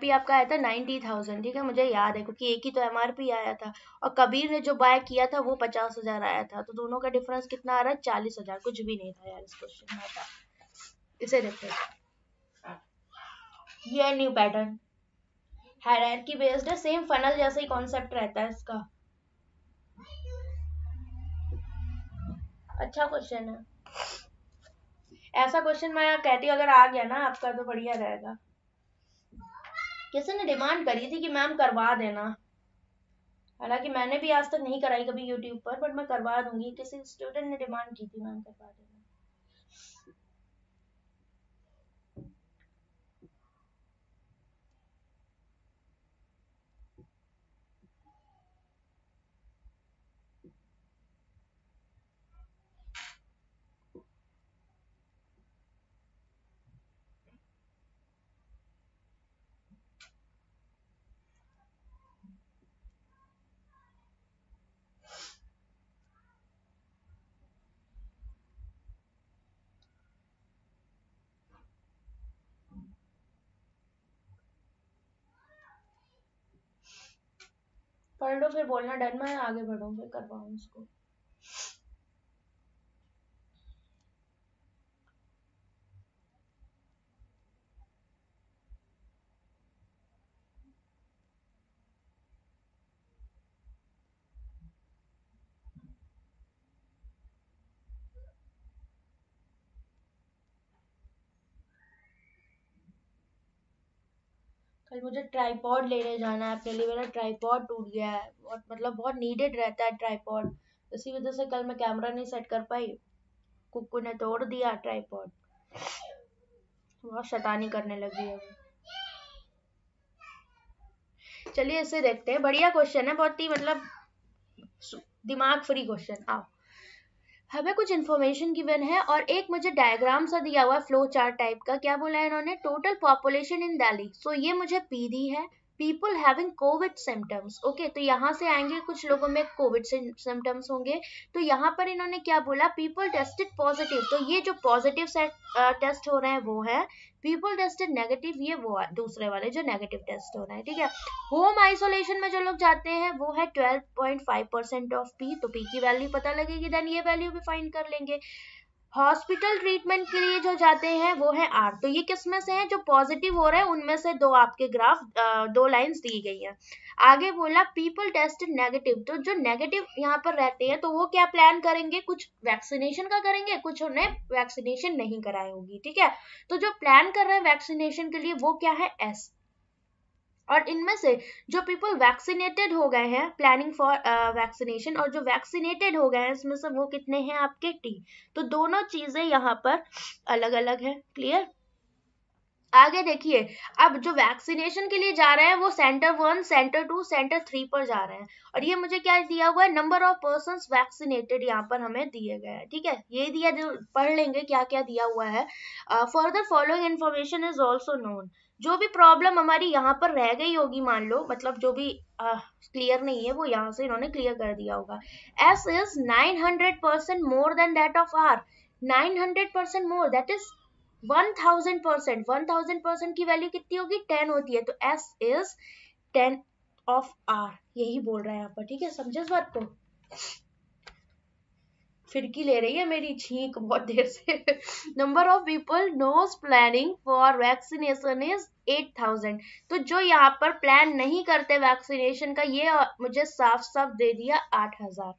पी आपका आया था नाइन्टी थाउजेंड ठीक है मुझे याद है क्योंकि एक ही तो पी आया था और कबीर ने जो बाय किया था वो पचास हजार आया था तो दोनों का डिफरेंस कितना आ रहा है चालीस हजार कुछ भी नहीं था यार इस क्वेश्चन में था इसे देखते हैं ये न्यू पैटर्न हायरार्की बेस्ड है सेम फनल जैसा ही कॉन्सेप्ट रहता है इसका अच्छा क्वेश्चन है ऐसा क्वेश्चन मैं कहती अगर आ गया ना आपका तो बढ़िया रहेगा किसी ने डिमांड करी थी कि मैम करवा देना हालांकि मैंने भी आज तक नहीं कराई कभी यूट्यूब पर बट मैं करवा दूंगी किसी स्टूडेंट ने डिमांड की थी मैम करवा दे पढ़ लो फिर बोलना डन मैं आगे बढ़ूँ फिर करवाऊँ उसको फिर मुझे ट्राईपॉड लेने जाना है अपने लिए मेरा ट्राईपॉड टूट गया है और मतलब बहुत नीडेड रहता है ट्राईपॉड इसी वजह से कल मैं कैमरा नहीं सेट कर पाई कुक्कू ने तोड़ दिया ट्राईपॉड बहुत शैतानी करने लगी है चलिए इसे देखते हैं बढ़िया क्वेश्चन है बहुत ही मतलब दिमाग फ्री क्वेश्चन आओ हमें कुछ इन्फॉर्मेशन गिवन है और एक मुझे डायग्राम सा दिया हुआ फ्लो चार्ट टाइप का क्या बोला है इन्होंने total population in Delhi so ये मुझे पी दी है people having covid symptoms okay तो यहाँ से आएंगे कुछ लोगों में कोविड सिम्टम्स होंगे तो यहाँ पर इन्होंने क्या बोला पीपल टेस्टेड पॉजिटिव तो ये जो पॉजिटिव टेस्ट हो रहे हैं वो है पीपल टेस्टेड नेगेटिव ये वो दूसरे वाले जो नेगेटिव टेस्ट हो रहे हैं ठीक है होम आइसोलेशन में जो लोग जाते हैं वो है 12.5 परसेंट ऑफ पी तो पी की वैल्यू पता लगेगी देन ये वैल्यू भी फाइंड कर लेंगे हॉस्पिटल ट्रीटमेंट के लिए जो जाते हैं वो है आर तो ये किसमें से हैं जो पॉजिटिव हो रहे हैं उनमें से दो आपके ग्राफ दो लाइंस दी गई हैं आगे बोला पीपल टेस्ट नेगेटिव तो जो नेगेटिव यहाँ पर रहते हैं तो वो क्या प्लान करेंगे कुछ वैक्सीनेशन का करेंगे कुछ उन्हें वैक्सीनेशन नहीं कराई होगी ठीक है तो जो प्लान कर रहे हैं वैक्सीनेशन के लिए वो क्या है एस और इनमें से जो पीपल वैक्सीनेटेड हो गए हैं प्लानिंग फॉर वैक्सीनेशन और जो वैक्सीनेटेड हो गए हैं इसमें से वो कितने हैं आपके टी तो दोनों चीजें यहाँ पर अलग अलग है क्लियर आगे देखिए अब जो वैक्सीनेशन के लिए जा रहे हैं वो center one center two center three पर जा रहे हैं और ये मुझे क्या दिया हुआ है नंबर ऑफ पर्सन वैक्सीनेटेड यहाँ पर हमें दिए गए हैं ठीक है ये दिया पढ़ लेंगे क्या क्या दिया हुआ है further following information is also known जो भी प्रॉब्लम हमारी यहाँ पर रह गई होगी मान लो मतलब जो भी क्लियर नहीं है वो यहाँ से इन्होंने क्लियर कर दिया होगा S is 900 percent more than that of R 900 percent more that is 1000 percent 1000 percent की वैल्यू कितनी होगी 10 होती है तो एस इज 10 ऑफ आर यही बोल रहा है यहाँ पर ठीक है समझे इस बात को फिरकी ले रही है मेरी छींक बहुत देर से number of people nose planning for vaccination is eight thousand तो जो यहाँ पर प्लान नहीं करते वैक्सीनेशन का ये मुझे साफ साफ दे दिया आठ हजार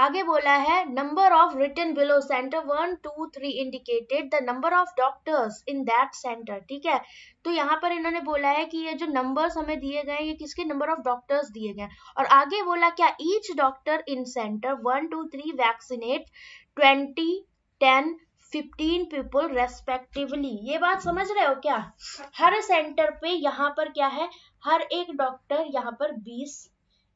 आगे बोला है number of return below center one two three indicated the number of doctors in that center ठीक है तो यहाँ पर इन्होंने बोला है कि ये जो नंबर्स हमें दिए गए ये किसके नंबर ऑफ डॉक्टर्स दिए गए और आगे बोला क्या each doctor in center one two three vaccinate twenty ten fifteen people respectively ये बात समझ रहे हो क्या हर सेंटर पे यहाँ पर क्या है हर एक डॉक्टर यहाँ पर बीस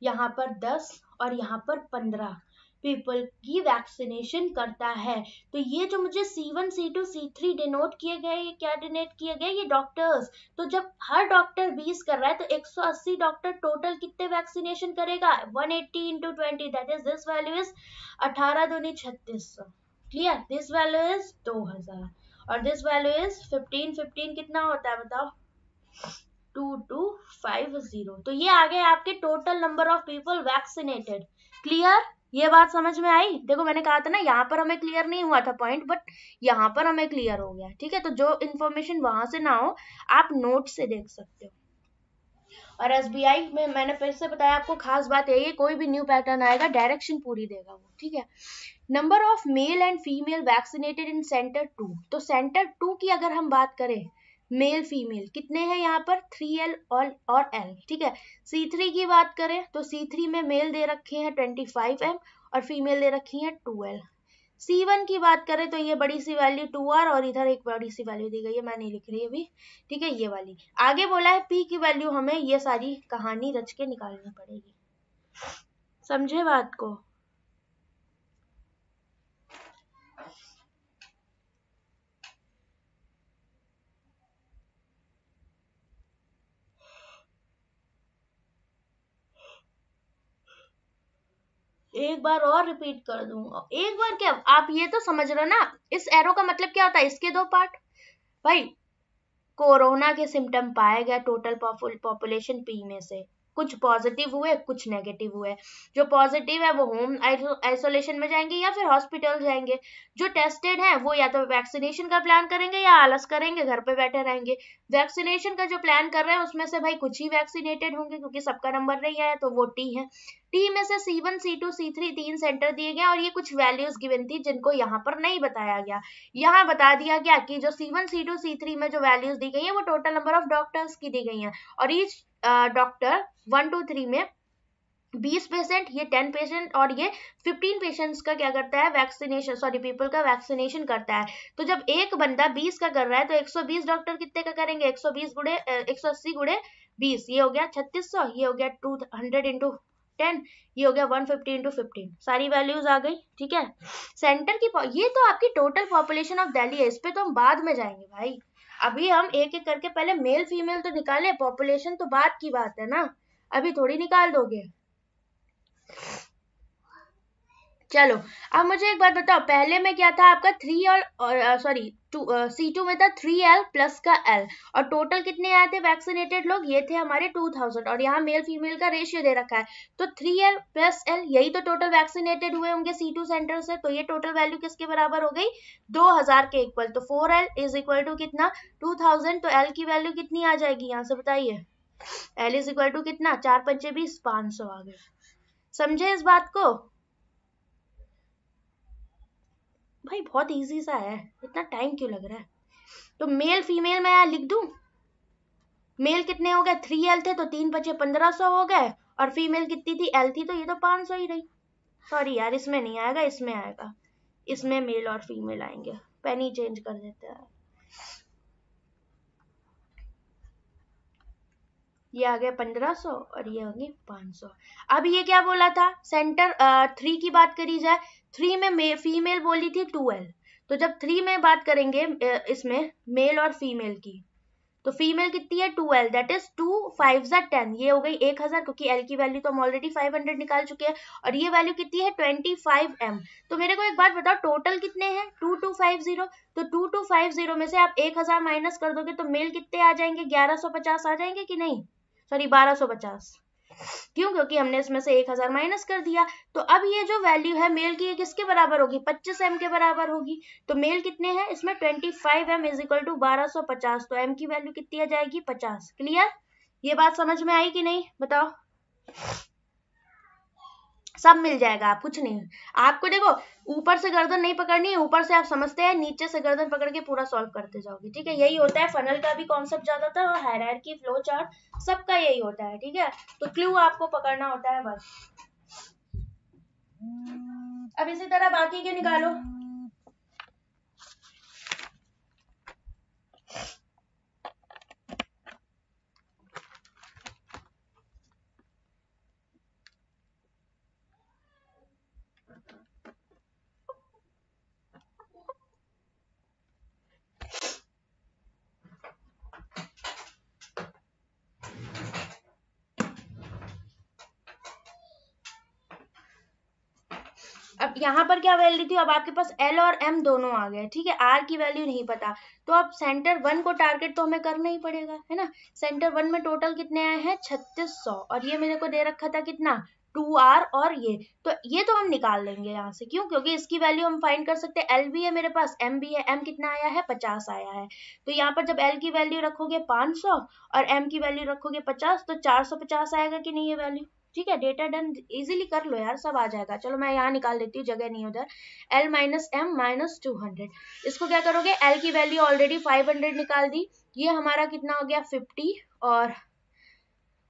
यहाँ पर दस और यहाँ पर पंद्रह पीपल की वैक्सीनेशन करता है तो ये जो मुझे C one C two C three denote किए गए ये क्या डिनोट किए गए ये डॉक्टर्स तो जब हर डॉक्टर बीस कर रहा है तो 180 डॉक्टर टोटल कितने वैक्सीनेशन करेगा 180 eighty into twenty that is this value is अठारह दूनी छत्तीस क्लियर दिस वैल्यू इज दो हजार और this value is fifteen fifteen कितना होता है बताओ टू टू फाइव जीरो तो ये आ गए आपके total number of people vaccinated clear ये बात समझ में आई देखो मैंने कहा था ना यहाँ पर हमें क्लियर नहीं हुआ था पॉइंट बट यहाँ पर हमें क्लियर हो गया ठीक है तो जो इन्फॉर्मेशन वहां से ना हो आप नोट से देख सकते हो और एस में मैंने फिर से बताया आपको खास बात यही है कोई भी न्यू पैटर्न आएगा डायरेक्शन पूरी देगा वो ठीक है number of male and female vaccinated in center two तो सेंटर टू की अगर हम बात करें मेल फीमेल कितने हैं यहाँ पर थ्री एल और और एल ठीक है सी थ्री की बात करें तो सी थ्री में मेल दे रखे हैं ट्वेंटी फाइव एम और फीमेल दे रखी है टू एल सी वन की बात करें तो ये बड़ी सी वैल्यू टू आर और इधर एक बड़ी सी वैल्यू दी गई है मैं नहीं लिख रही अभी ठीक है ये वाली आगे बोला है पी की वैल्यू हमें ये सारी कहानी रच के निकालनी पड़ेगी समझे बात को एक बार और रिपीट कर दूंगा एक बार क्या आप ये तो समझ रहे हो ना इस एरो का मतलब क्या होता है इसके दो पार्ट भाई कोरोना के सिम्टम पाए गए टोटल पॉपुलेशन पी में से कुछ पॉजिटिव हुए कुछ नेगेटिव हुए जो पॉजिटिव है वो होम आइसोलेशन में जाएंगे या फिर हॉस्पिटल जाएंगे जो टेस्टेड है वो या तो वैक्सीनेशन का प्लान करेंगे या आलस करेंगे घर पे बैठे रहेंगे वैक्सीनेशन का जो प्लान कर रहे हैं उसमें से भाई कुछ ही वैक्सीनेटेड होंगे क्योंकि सबका नंबर नहीं आया तो वो टी है टी में से C one C two C three तीन सेंटर दिए गए और ये कुछ वैल्यूज गिवन थी जिनको यहाँ पर नहीं बताया गया यहाँ बता दिया गया कि जो C one C two C three में जो वैल्यूज दी गई है वो टोटल नंबर ऑफ डॉक्टर्स की दी गई है और each doctor one two three में बीस पेशेंट ये टेन पेशेंट और ये फिफ्टीन पेशेंट्स का क्या करता है वैक्सीनेशन सॉरी पीपल का वैक्सीनेशन करता है तो जब एक बंदा बीस का कर रहा है तो एक सौ बीस डॉक्टर कितने का करेंगे एक सौ बीस गुड़े एक सौ अस्सी गुड़े बीस ये हो गया छत्तीस सौ ये हो गया टू हंड्रेड इंटू टेन ये हो गया वन फिफ्टी इंटू फिफ्टीन सारी वैल्यूज आ गई ठीक है सेंटर की ये तो आपकी टोटल पॉपुलेशन ऑफ दिल्ली है इस पर तो हम बाद में जाएंगे भाई अभी हम एक एक करके पहले मेल फीमेल तो निकाले पॉपुलेशन तो बात की बात है ना अभी थोड़ी निकाल दोगे चलो अब मुझे एक बात बताओ पहले में क्या था आपका थ्री और सॉरी टू सी टू में था थ्री एल प्लस का एल और टोटल कितने आए थे वैक्सीनेटेड लोग ये थे हमारे टू थाउजेंड और यहाँ मेल फीमेल का रेशियो दे रखा है तो थ्री एल प्लस एल यही तो टोटल वैक्सीनेटेड हुए होंगे सी टू सेंटर से तो ये टोटल वैल्यू किसके बराबर हो गई दो हजार के इक्वल तो four L is equal to कितना टू थाउजेंड तो एल की वैल्यू कितनी आ जाएगी यहाँ से बताइए एल इज इक्वल टू कितना चार पंचे बीस पाँच सौ आ गए समझे इस बात को भाई बहुत इजी सा है इतना टाइम क्यों लग रहा है तो मेल फीमेल मैं यहाँ लिख दूँ मेल कितने हो गए थ्री एल थे तो तीन बचे पंद्रह सौ हो गए और फीमेल कितनी थी एल थी तो ये तो पाँच सौ ही रही सॉरी यार इसमें नहीं आएगा इसमें आएगा इसमें मेल और फीमेल आएंगे पेनी चेंज कर देते हैं ये आ गए पंद्रह सौ और ये होंगे पाँच सौ अब ये क्या बोला था सेंटर थ्री की बात करी जाए थ्री में, फीमेल बोली थी ट्वेल्व तो जब थ्री में बात करेंगे इसमें मेल और फीमेल की तो फीमेल कितनी है twelve that is two five जै टेन ये हो गई एक हजार क्योंकि एल की वैल्यू तो हम ऑलरेडी फाइव हंड्रेड निकाल चुके हैं और ये वैल्यू कितनी है ट्वेंटी फाइव एम तो मेरे को एक बात बताओ टोटल कितने हैं टू टू फाइव जीरो तो टू टू फाइव जीरो में से आप एक हजार माइनस कर दोगे तो मेल कितने आ जाएंगे ग्यारह सौ पचास आ जाएंगे कि नहीं सॉरी बारह सौ पचास क्यों क्योंकि हमने इसमें से एक हजार माइनस कर दिया तो अब ये जो वैल्यू है मेल की ये किसके बराबर होगी पच्चीस एम के बराबर होगी तो मेल कितने हैं इसमें twenty five M is equal to बारह सौ पचास तो एम की वैल्यू कितनी आ जाएगी पचास क्लियर ये बात समझ में आई कि नहीं बताओ सब मिल जाएगा आप कुछ नहीं आपको देखो ऊपर से गर्दन नहीं पकड़नी है ऊपर से आप समझते हैं नीचे से गर्दन पकड़ के पूरा सॉल्व करते जाओगे ठीक है यही होता है फनल का भी कॉन्सेप्ट ज्यादातर और हायर की फ्लो चार्ट सबका यही होता है ठीक है तो क्लू आपको पकड़ना होता है बस अब इसी तरह बाकी के निकालो अब यहाँ पर क्या वैल्यू थी अब आपके पास एल और एम दोनों आ गए ठीक है आर की वैल्यू नहीं पता तो अब सेंटर वन को टारगेट तो हमें करना ही पड़ेगा है ना सेंटर वन में टोटल कितने आए हैं छत्तीस सौ और ये मेरे को दे रखा था कितना टू आर और ये तो ये तो हम निकाल लेंगे यहाँ से क्यों क्योंकि इसकी वैल्यू हम फाइंड कर सकते हैं एल भी है मेरे पास एम भी है एम कितना आया है पचास आया है तो यहाँ पर जब एल की वैल्यू रखोगे पाँच सौ और एम की वैल्यू रखोगे पचास तो चार सौ पचास आएगा कि नहीं ये वैल्यू ठीक है डेटा डन इजिली कर लो यार सब आ जाएगा चलो मैं यहाँ निकाल देती हूँ जगह नहीं उधर L minus M minus two hundred इसको क्या करोगे एल की वैल्यू ऑलरेडी फाइव हंड्रेड निकाल दी ये हमारा कितना हो गया फिफ्टी और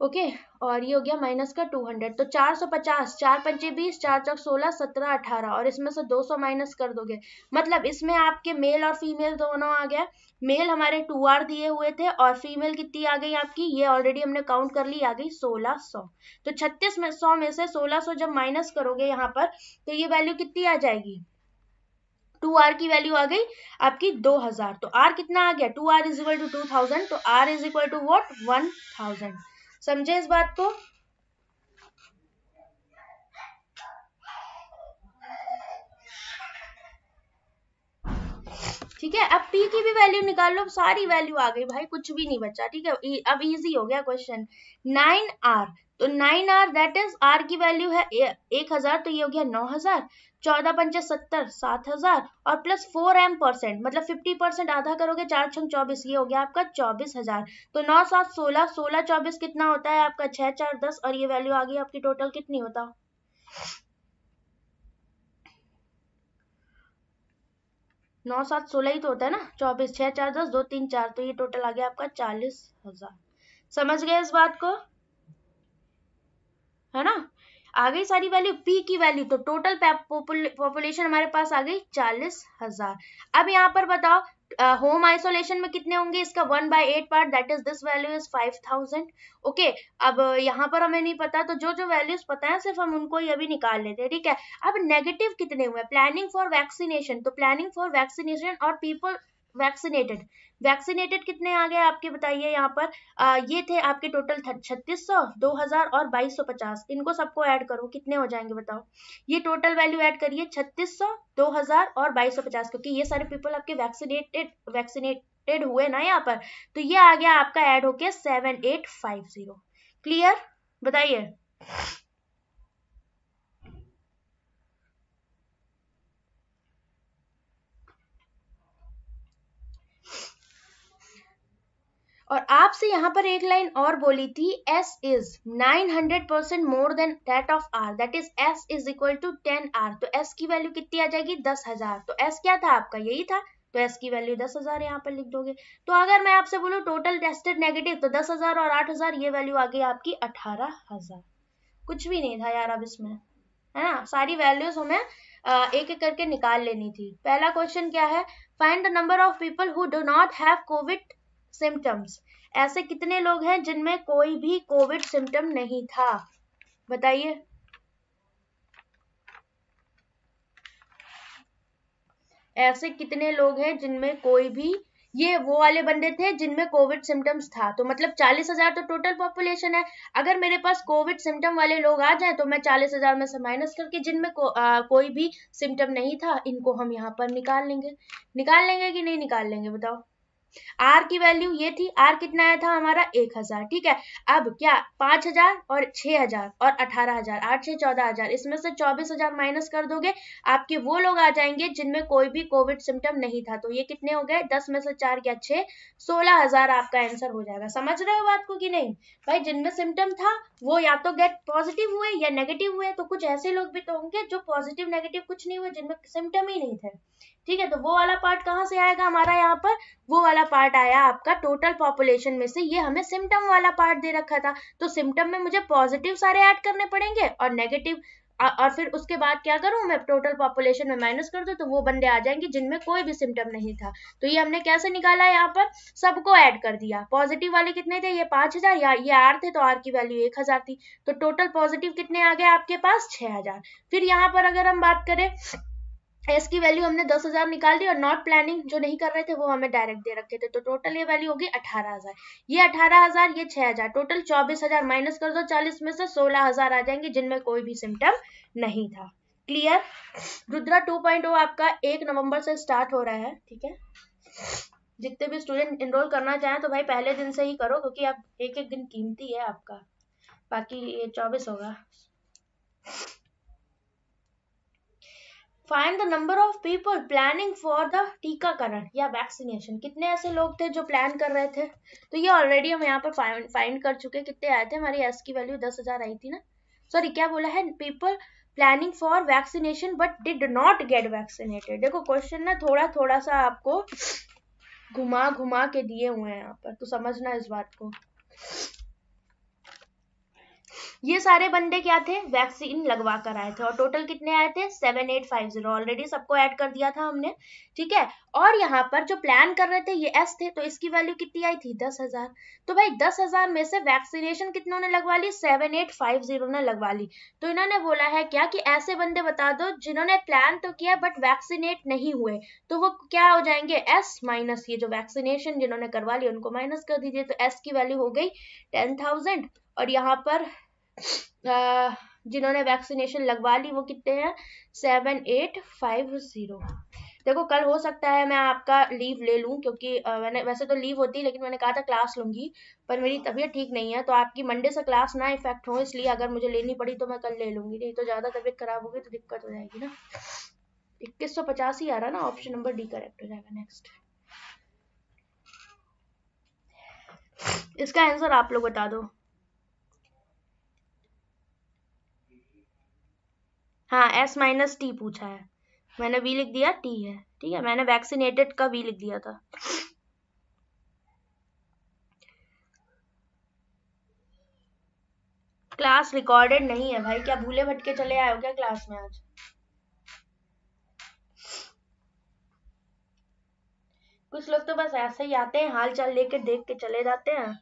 ओके और ये हो गया माइनस का टू हंड्रेड तो चार सौ पचास चार पंचे बीस चार चौक सोलह सत्रह अठारह और इसमें से दो सौ माइनस कर दोगे मतलब इसमें आपके मेल और फीमेल दोनों आ गया मेल हमारे टू आर दिए हुए थे और फीमेल कितनी आ गई आपकी ये ऑलरेडी हमने काउंट कर ली आ गई सोलह तो छत्तीस में 100 में से सोलह सौ जब माइनस करोगे यहाँ पर तो ये वैल्यू कितनी आ जाएगी टू आर की वैल्यू आ गई आपकी दो हजार तो आर कितना आ गया two R is equal to two thousand तो R is equal to what one thousand समझे इस बात को ठीक है अब पी की भी वैल्यू निकाल लो सारी वैल्यू आ गई भाई कुछ भी नहीं बचा ठीक है e, अब इजी हो गया क्वेश्चन नाइन आर तो nine R that is R की वैल्यू है एक हजार तो ये हो गया नौ हजार चौदह पंच सत्तर सात हजार और प्लस फोर एम परसेंट मतलब फिफ्टी परसेंट आधा करोगे चार छंग चौबीस ये हो गया आपका चौबीस हजार तो नौ सात सोलह सोलह चौबीस कितना होता है आपका छह चार दस और ये वैल्यू आ गई आपकी टोटल कितनी होता नौ सात सोलह ही तो होता है ना चौबीस छह चार दस दो तीन चार तो ये टोटल आ गया आपका चालीस हजार समझ गए इस बात को है ना आ गई सारी वैल्यू पी की वैल्यू तो टोटल पॉपुलेशन हमारे पास आ गई चालीस हजार अब यहाँ पर बताओ होम uh, आइसोलेशन में कितने होंगे इसका one by eight part that is this value is five thousand okay अब यहाँ पर हमें नहीं पता तो जो जो वैल्यूज पता है सिर्फ हम उनको ये भी निकाल लेते हैं ठीक है अब नेगेटिव कितने हुए प्लानिंग फॉर वैक्सीनेशन तो प्लानिंग फॉर वैक्सीनेशन और पीपल वैक्सीनेटेड वैक्सीनेटेड कितने आ गए आपके बताइए यहाँ पर आ, ये थे आपके टोटल छत्तीस सौ दो हजार और बाईस सौ पचास इनको सबको ऐड करो कितने हो जाएंगे बताओ ये टोटल वैल्यू ऐड करिए छत्तीस सौ दो हजार और बाईस सौ पचास क्योंकि ये सारे पीपल आपके वैक्सीनेटेड वैक्सीनेटेड हुए ना यहाँ पर तो ये आ गया आपका एड होके seven eight five zero clear बताइए और आपसे यहाँ पर एक लाइन और बोली थी S is 900 percent more than that of R that is S is equal to ten R तो एस की वैल्यू कितनी आ जाएगी दस हजार तो एस क्या था आपका यही था तो एस की वैल्यू दस हजार यहाँ पर लिख दोगे तो अगर मैं आपसे बोलूँ टोटल टेस्टेड नेगेटिव तो दस हजार और आठ हजार ये वैल्यू आ गई आपकी अठारह हजार कुछ भी नहीं था यार अब इसमें है ना सारी वैल्यूज हमें एक एक करके निकाल लेनी थी पहला क्वेश्चन क्या है find the number of people who do not have COVID symptoms ऐसे कितने लोग हैं जिनमें कोई भी कोविड सिम्टम नहीं था बताइए ऐसे कितने लोग हैं जिनमें कोई भी ये वो वाले बंदे थे जिनमें कोविड सिम्टम्स था तो मतलब चालीस हजार तो टोटल पॉपुलेशन है अगर मेरे पास कोविड सिम्टम वाले लोग आ जाए तो मैं चालीस हजार में से माइनस करके जिनमें को, आ, कोई भी सिम्टम नहीं था इनको हम यहाँ पर निकाल लेंगे निकाल लेंगे कि नहीं निकाल लेंगे बताओ आर की वैल्यू ये थी आर कितना आया था हमारा एक हजार ठीक है अब क्या पांच हजार और छह हजार और अठारह हजार आठ छह चौदह हजार इसमें से चौबीस हजार माइनस कर दोगे आपके वो लोग आ जाएंगे जिनमें कोई भी कोविड सिम्टम नहीं था तो ये कितने हो गए दस में से चार क्या छह सोलह हजार आपका आंसर हो जाएगा समझ रहे हो बात को कि नहीं भाई जिनमें सिम्टम था वो या तो गेट पॉजिटिव हुए या नेगेटिव हुए तो कुछ ऐसे लोग भी तो होंगे जो पॉजिटिव नेगेटिव कुछ नहीं हुए जिनमें सिम्टम ही नहीं थे ठीक है तो वो वाला पार्ट कहाँ से आएगा हमारा यहाँ पर वो वाला पार्ट आया आपका टोटल पॉपुलेशन में से ये हमें सिम्टम वाला पार्ट दे रखा था तो सिम्टम में मुझे पॉजिटिव सारे ऐड करने पड़ेंगे और नेगेटिव और फिर उसके बाद क्या करूं मैं टोटल पॉपुलेशन में माइनस कर दूं तो वो बंदे आ जाएंगे जिनमें कोई भी सिम्टम नहीं था तो ये हमने कैसे निकाला यहाँ पर सबको ऐड कर दिया पॉजिटिव वाले कितने थे ये पांच हजार या ये आर थे तो आर की वैल्यू एक हजार थी तो टोटल पॉजिटिव कितने आ गए आपके पास छह हजार फिर यहाँ पर अगर हम बात करें एस की वैल्यू हमने दस हजार निकाल दी और नॉट प्लानिंग जो नहीं कर रहे थे वो हमें डायरेक्ट दे रखे थे तो टोटल ये वैल्यू होगी अठारह हजार ये अठारह हजार ये छह हजार टोटल चौबीस हजार माइनस कर दो चालीस में से सोलह हजार आ जाएंगे जिनमें कोई भी सिम्टम नहीं था clear Rudra two point oh आपका एक नवंबर से स्टार्ट हो रहा है ठीक है जितने भी स्टूडेंट इनरोल करना चाहें तो भाई पहले दिन से ही करो क्योंकि आप एक एक दिन कीमती है आपका बाकी ये चौबीस होगा find the number of people planning for the टीकाकरण या वैक्सीनेशन कितने ऐसे लोग थे जो प्लान कर रहे थे तो ये ऑलरेडी हम यहाँ पर फाइंड कर चुके कितने आए थे हमारी एस की वैल्यू दस हजार आई थी ना सॉरी क्या बोला है people planning for vaccination but did not get vaccinated देखो क्वेश्चन ना थोड़ा थोड़ा सा आपको घुमा घुमा के दिए हुए हैं यहाँ पर तो समझना इस बात को ये सारे बंदे क्या थे वैक्सीन लगवा कर आए थे और टोटल कितने आए थे seven eight five zero already सबको ऐड कर दिया था हमने ठीक है और यहाँ पर जो प्लान कर रहे थे ये एस थे तो इसकी वैल्यू कितनी आई थी दस हजार तो भाई दस हजार में से वैक्सीनेशन कितनों ने लगवा ली सेवन एट फाइव जीरो ने लगवा ली तो इन्होंने बोला है क्या कि ऐसे बंदे बता दो जिन्होंने प्लान तो किया बट वैक्सीनेट नहीं हुए तो वो क्या हो जाएंगे एस माइनस ये जो वैक्सीनेशन जिन्होंने करवा ली उनको माइनस कर दीजिए तो एस की वैल्यू हो गई टेन और यहाँ पर जिन्होंने वैक्सीनेशन लगवा ली वो कितने हैं सेवन एट फाइव ज़ीरो देखो कल हो सकता है मैं आपका लीव ले लूं क्योंकि मैंने वैसे तो लीव होती है लेकिन मैंने कहा था क्लास लूंगी पर मेरी तबीयत ठीक नहीं है तो आपकी मंडे से क्लास ना इफेक्ट हो इसलिए अगर मुझे लेनी पड़ी तो मैं कल ले लूंगी नहीं तो ज़्यादा तबीयत खराब होगी तो दिक्कत हो जाएगी ना इक्कीस सौ पचास ही आ रहा ना ऑप्शन नंबर डी करेक्ट हो जाएगा नेक्स्ट इसका आंसर आप लोग बता दो हाँ एस माइनस टी पूछा है मैंने वी लिख दिया टी है ठीक है मैंने वैक्सीनेटेड का वी लिख दिया था क्लास रिकॉर्डेड नहीं है भाई क्या भूले भटके चले आए हो क्या क्लास में आज कुछ लोग तो बस ऐसे ही आते हैं हाल चाल लेके देख के चले जाते हैं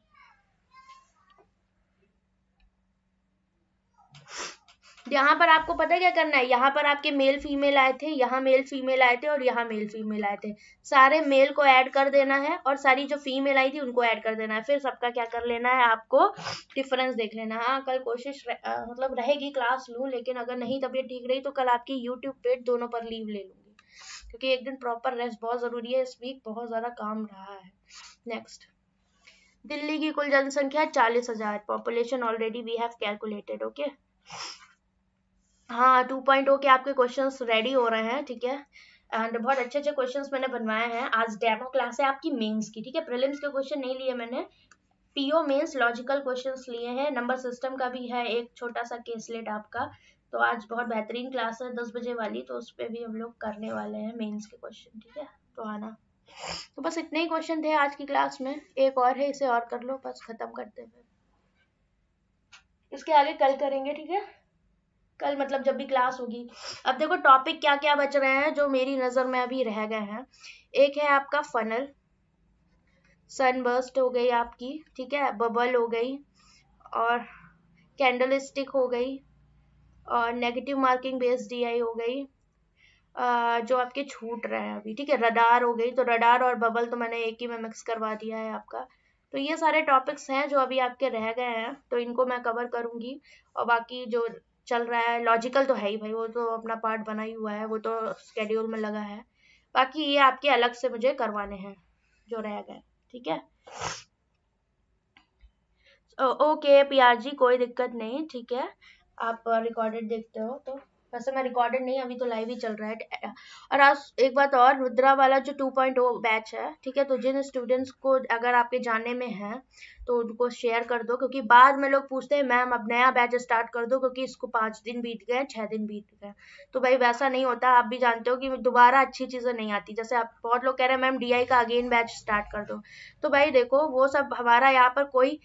यहाँ पर आपको पता क्या करना है यहाँ पर आपके मेल फीमेल आए थे यहाँ मेल फीमेल आए थे और यहाँ मेल फीमेल आए थे सारे मेल को ऐड कर देना है और सारी जो फीमेल आई थी उनको ऐड कर देना है फिर सबका क्या कर लेना है आपको डिफरेंस देख लेना है हाँ कल कोशिश रह, आ, मतलब रहेगी क्लास लूँ लेकिन अगर नहीं तबीयत ठीक रही तो कल आपकी यूट्यूब पेट दोनों पर लीव ले लूँगी क्योंकि एक दिन प्रॉपर रेस्ट बहुत ज़रूरी है इस वीक बहुत ज़्यादा काम रहा है नेक्स्ट दिल्ली की कुल जनसंख्या चालीस हजार population already we have calculated okay हाँ टू पॉइंट ओ के आपके क्वेश्चंस रेडी हो रहे हैं ठीक है एंड बहुत अच्छे अच्छे क्वेश्चंस मैंने बनवाए हैं आज डेमो क्लास है आपकी मेंस की ठीक है प्रिलिम्स के क्वेश्चन नहीं लिए मैंने पीओ मेंस लॉजिकल क्वेश्चंस लिए हैं नंबर सिस्टम का भी है एक छोटा सा केसलेट आपका तो आज बहुत बेहतरीन क्लास है दस बजे वाली तो उस पर भी हम लोग करने वाले हैं मेंस के क्वेश्चन ठीक है तो आना तो बस इतने ही क्वेश्चन थे आज की क्लास में एक और है इसे और कर लो बस खत्म करते हैं इसके आगे कल करेंगे ठीक है कल मतलब जब भी क्लास होगी अब देखो टॉपिक क्या क्या बच रहे हैं जो मेरी नज़र में अभी रह गए हैं एक है आपका फनल सनबर्स्ट हो गई आपकी ठीक है बबल हो गई और कैंडल स्टिक हो गई और नेगेटिव मार्किंग बेस्ड डीआई हो गई जो आपके छूट रहे हैं अभी ठीक है रडार हो गई तो रडार और बबल तो मैंने एक ही में मिक्स करवा दिया है आपका तो ये सारे टॉपिक्स हैं जो अभी आपके रह गए हैं तो इनको मैं कवर करूँगी और बाकी जो चल रहा है लॉजिकल तो है ही भाई वो तो अपना पार्ट बना ही हुआ है वो तो स्केड्यूल में लगा है बाकी ये आपके अलग से मुझे करवाने हैं जो रह गए ठीक है ओके पी आर जी कोई दिक्कत नहीं ठीक है आप रिकॉर्डेड देखते हो तो वैसे मैं रिकॉर्डेड नहीं अभी तो लाइव ही चल रहा है और आज एक बात और रुद्रा वाला जो 2.0 बैच है ठीक है तो जिन स्टूडेंट्स को अगर आपके जानने में है तो उनको शेयर कर दो क्योंकि बाद में लोग पूछते हैं मैम अब नया बैच स्टार्ट कर दो क्योंकि इसको पाँच दिन बीत गए छः दिन बीत गए तो भाई वैसा नहीं होता आप भी जानते हो कि दोबारा अच्छी चीज़ें नहीं आती जैसे आप बहुत लोग कह रहे हैं मैम डी का अगेन बैच स्टार्ट कर दो तो भाई देखो वो सब हमारा यहाँ पर कोई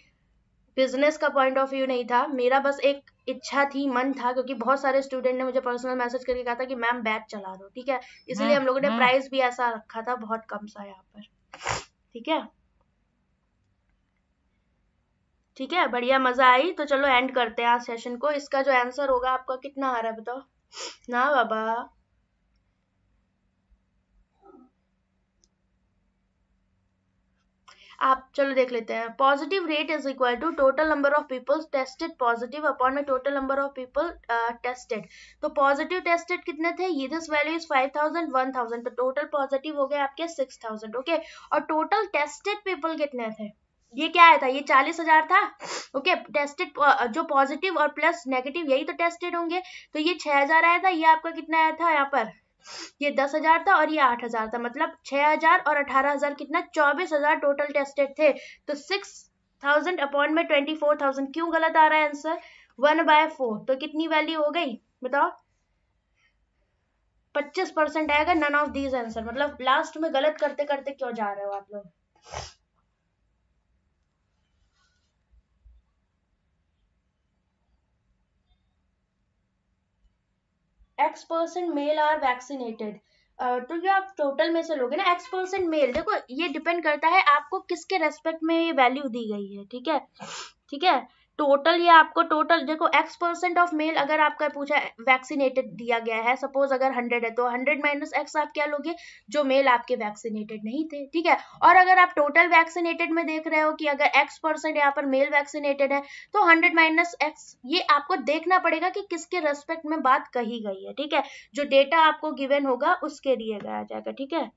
बिजनेस का पॉइंट ऑफ व्यू नहीं था मेरा बस एक इच्छा थी मन था क्योंकि बहुत सारे स्टूडेंट ने मुझे पर्सनल मैसेज करके कहा था कि मैम बैच चला दो ठीक है इसलिए हाँ, हम लोगों ने प्राइस हाँ। भी ऐसा रखा था बहुत कम सा यहाँ पर ठीक है ठीक है बढ़िया मजा आई तो चलो एंड करते हैं आज सेशन को इसका जो आंसर होगा आपका कितना आ रहा है बताओ ना बाबा आप चलो देख लेते हैं positive rate is equal to total number of people tested positive upon में total number of people tested तो पॉजिटिव टेस्टेड कितने थे ये this value is five thousand one thousand तो टोटल पॉजिटिव हो गए आपके सिक्स थाउजेंड ओके और टोटल टेस्टेड पीपल कितने थे ये क्या आया था ये चालीस हजार था ओके okay, टेस्टेड uh, जो पॉजिटिव और प्लस नेगेटिव यही तो टेस्टेड होंगे तो ये छह हजार आया था ये आपका कितना आया था यहाँ पर ये दस हजार था और ये आठ हजार था मतलब छह हजार और अठारह हजार कितना चौबीस हजार टोटल टेस्टेड थे तो सिक्स थाउजेंड अपॉन में ट्वेंटी फोर थाउजेंड क्यों गलत आ रहा है आंसर वन बाय फोर तो कितनी वैल्यू हो गई बताओ पच्चीस परसेंट आएगा नन ऑफ दीज आंसर मतलब लास्ट में गलत करते करते क्यों जा रहे हो आप लोग X percent male are vaccinated तो ये आप टोटल में से लोगे ना एक्स परसेंट मेल देखो ये डिपेंड करता है आपको किसके रेस्पेक्ट में ये वैल्यू दी गई है ठीक है ठीक है टोटल ये आपको टोटल देखो एक्स परसेंट ऑफ मेल अगर आपका पूछा वैक्सीनेटेड दिया गया है सपोज अगर हंड्रेड है तो हंड्रेड माइनस एक्स आप क्या लोगे जो मेल आपके वैक्सीनेटेड नहीं थे ठीक है और अगर आप टोटल वैक्सीनेटेड में देख रहे हो कि अगर एक्स परसेंट यहाँ पर मेल वैक्सीनेटेड है तो हंड्रेड माइनस एक्स ये आपको देखना पड़ेगा कि किसके रेस्पेक्ट में बात कही गई है ठीक है जो डेटा आपको गिवेन होगा उसके लिए गया जाएगा ठीक है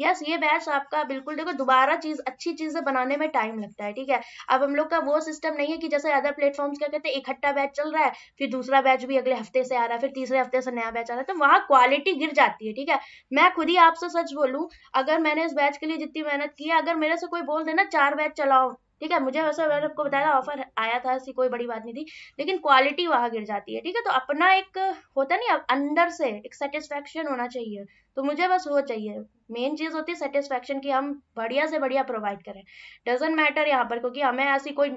यस ये बैच आपका बिल्कुल देखो दोबारा चीज अच्छी चीजें बनाने में टाइम लगता है ठीक है अब हम लोग का वो सिस्टम नहीं है कि जैसे ज्यादा प्लेटफॉर्म्स क्या कहते हैं इकट्ठा बैच चल रहा है फिर दूसरा बैच भी अगले हफ्ते से आ रहा है फिर तीसरे हफ्ते से नया बैच आ रहा है तो वहाँ क्वालिटी गिर जाती है ठीक है मैं खुद ही आपसे सच बोलूँ अगर मैंने इस बैच के लिए जितनी मेहनत की है अगर मेरे से कोई बोल देना चार बैच चलाओ ठीक है मुझे वैसे मैंने आपको बताया था ऑफर आया था ऐसी कोई बड़ी बात नहीं थी लेकिन क्वालिटी वहाँ गिर जाती है ठीक है तो अपना एक होता नहीं अंदर से एक सेटिस्फेक्शन होना चाहिए तो मुझे बस वो चाहिए मेन चीज़ होती है सेटिस्फेक्शन की हम बढ़िया से बढ़िया प्रोवाइड करें डजेंट मैटर यहाँ पर क्योंकि हमें ऐसी कोई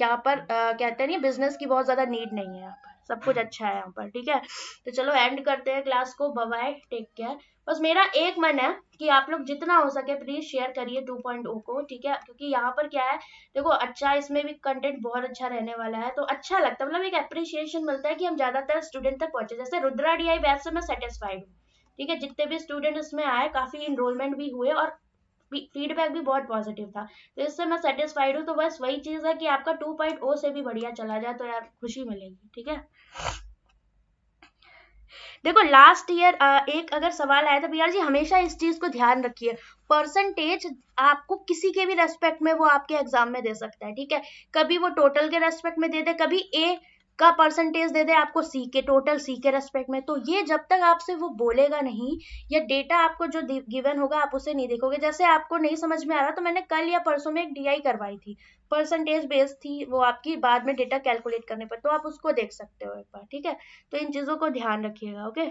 यहाँ पर आ, कहते हैं बिजनेस की बहुत ज्यादा नीड नहीं है यहाँ पर सब कुछ अच्छा है यहाँ पर ठीक है तो चलो एंड करते हैं क्लास को बाय टेक केयर बस मेरा एक मन है कि आप लोग जितना हो सके प्लीज शेयर करिए 2.0 को ठीक है क्योंकि यहाँ पर क्या है देखो अच्छा इसमें भी कंटेंट बहुत अच्छा रहने वाला है तो अच्छा लगता है मतलब एक अप्रिशिएशन मिलता है कि हम ज्यादातर स्टूडेंट तक पहुंचे जैसे रुद्रा डी आई बैच से मैं सेटिस्फाइड हूँ ठीक है जितने भी स्टूडेंट इसमें आए काफी इनरोलमेंट भी हुए और फीडबैक भी बहुत पॉजिटिव था तो इससे मैं सेटिस्फाइड हूँ तो बस वही चीज़ है कि आपका टू पॉइंट ओ से भी बढ़िया चला जाए तो यार खुशी मिलेगी ठीक है देखो लास्ट ईयर एक अगर सवाल आया था भैया जी हमेशा इस चीज को ध्यान रखिए परसेंटेज आपको किसी के भी रेस्पेक्ट में वो आपके एग्जाम में दे सकता है ठीक है कभी वो टोटल के रेस्पेक्ट में दे दे कभी ए का परसेंटेज दे दे आपको सी के टोटल सी के रेस्पेक्ट में तो ये जब तक आपसे वो बोलेगा नहीं या डेटा आपको जो गिवन होगा आप उसे नहीं देखोगे जैसे आपको नहीं समझ में आ रहा तो मैंने कल या परसों में एक डीआई करवाई थी परसेंटेज बेस्ड थी वो आपकी बाद में डेटा कैलकुलेट करने पर तो आप उसको देख सकते हो एक बार ठीक है तो इन चीज़ों को ध्यान रखिएगा ओके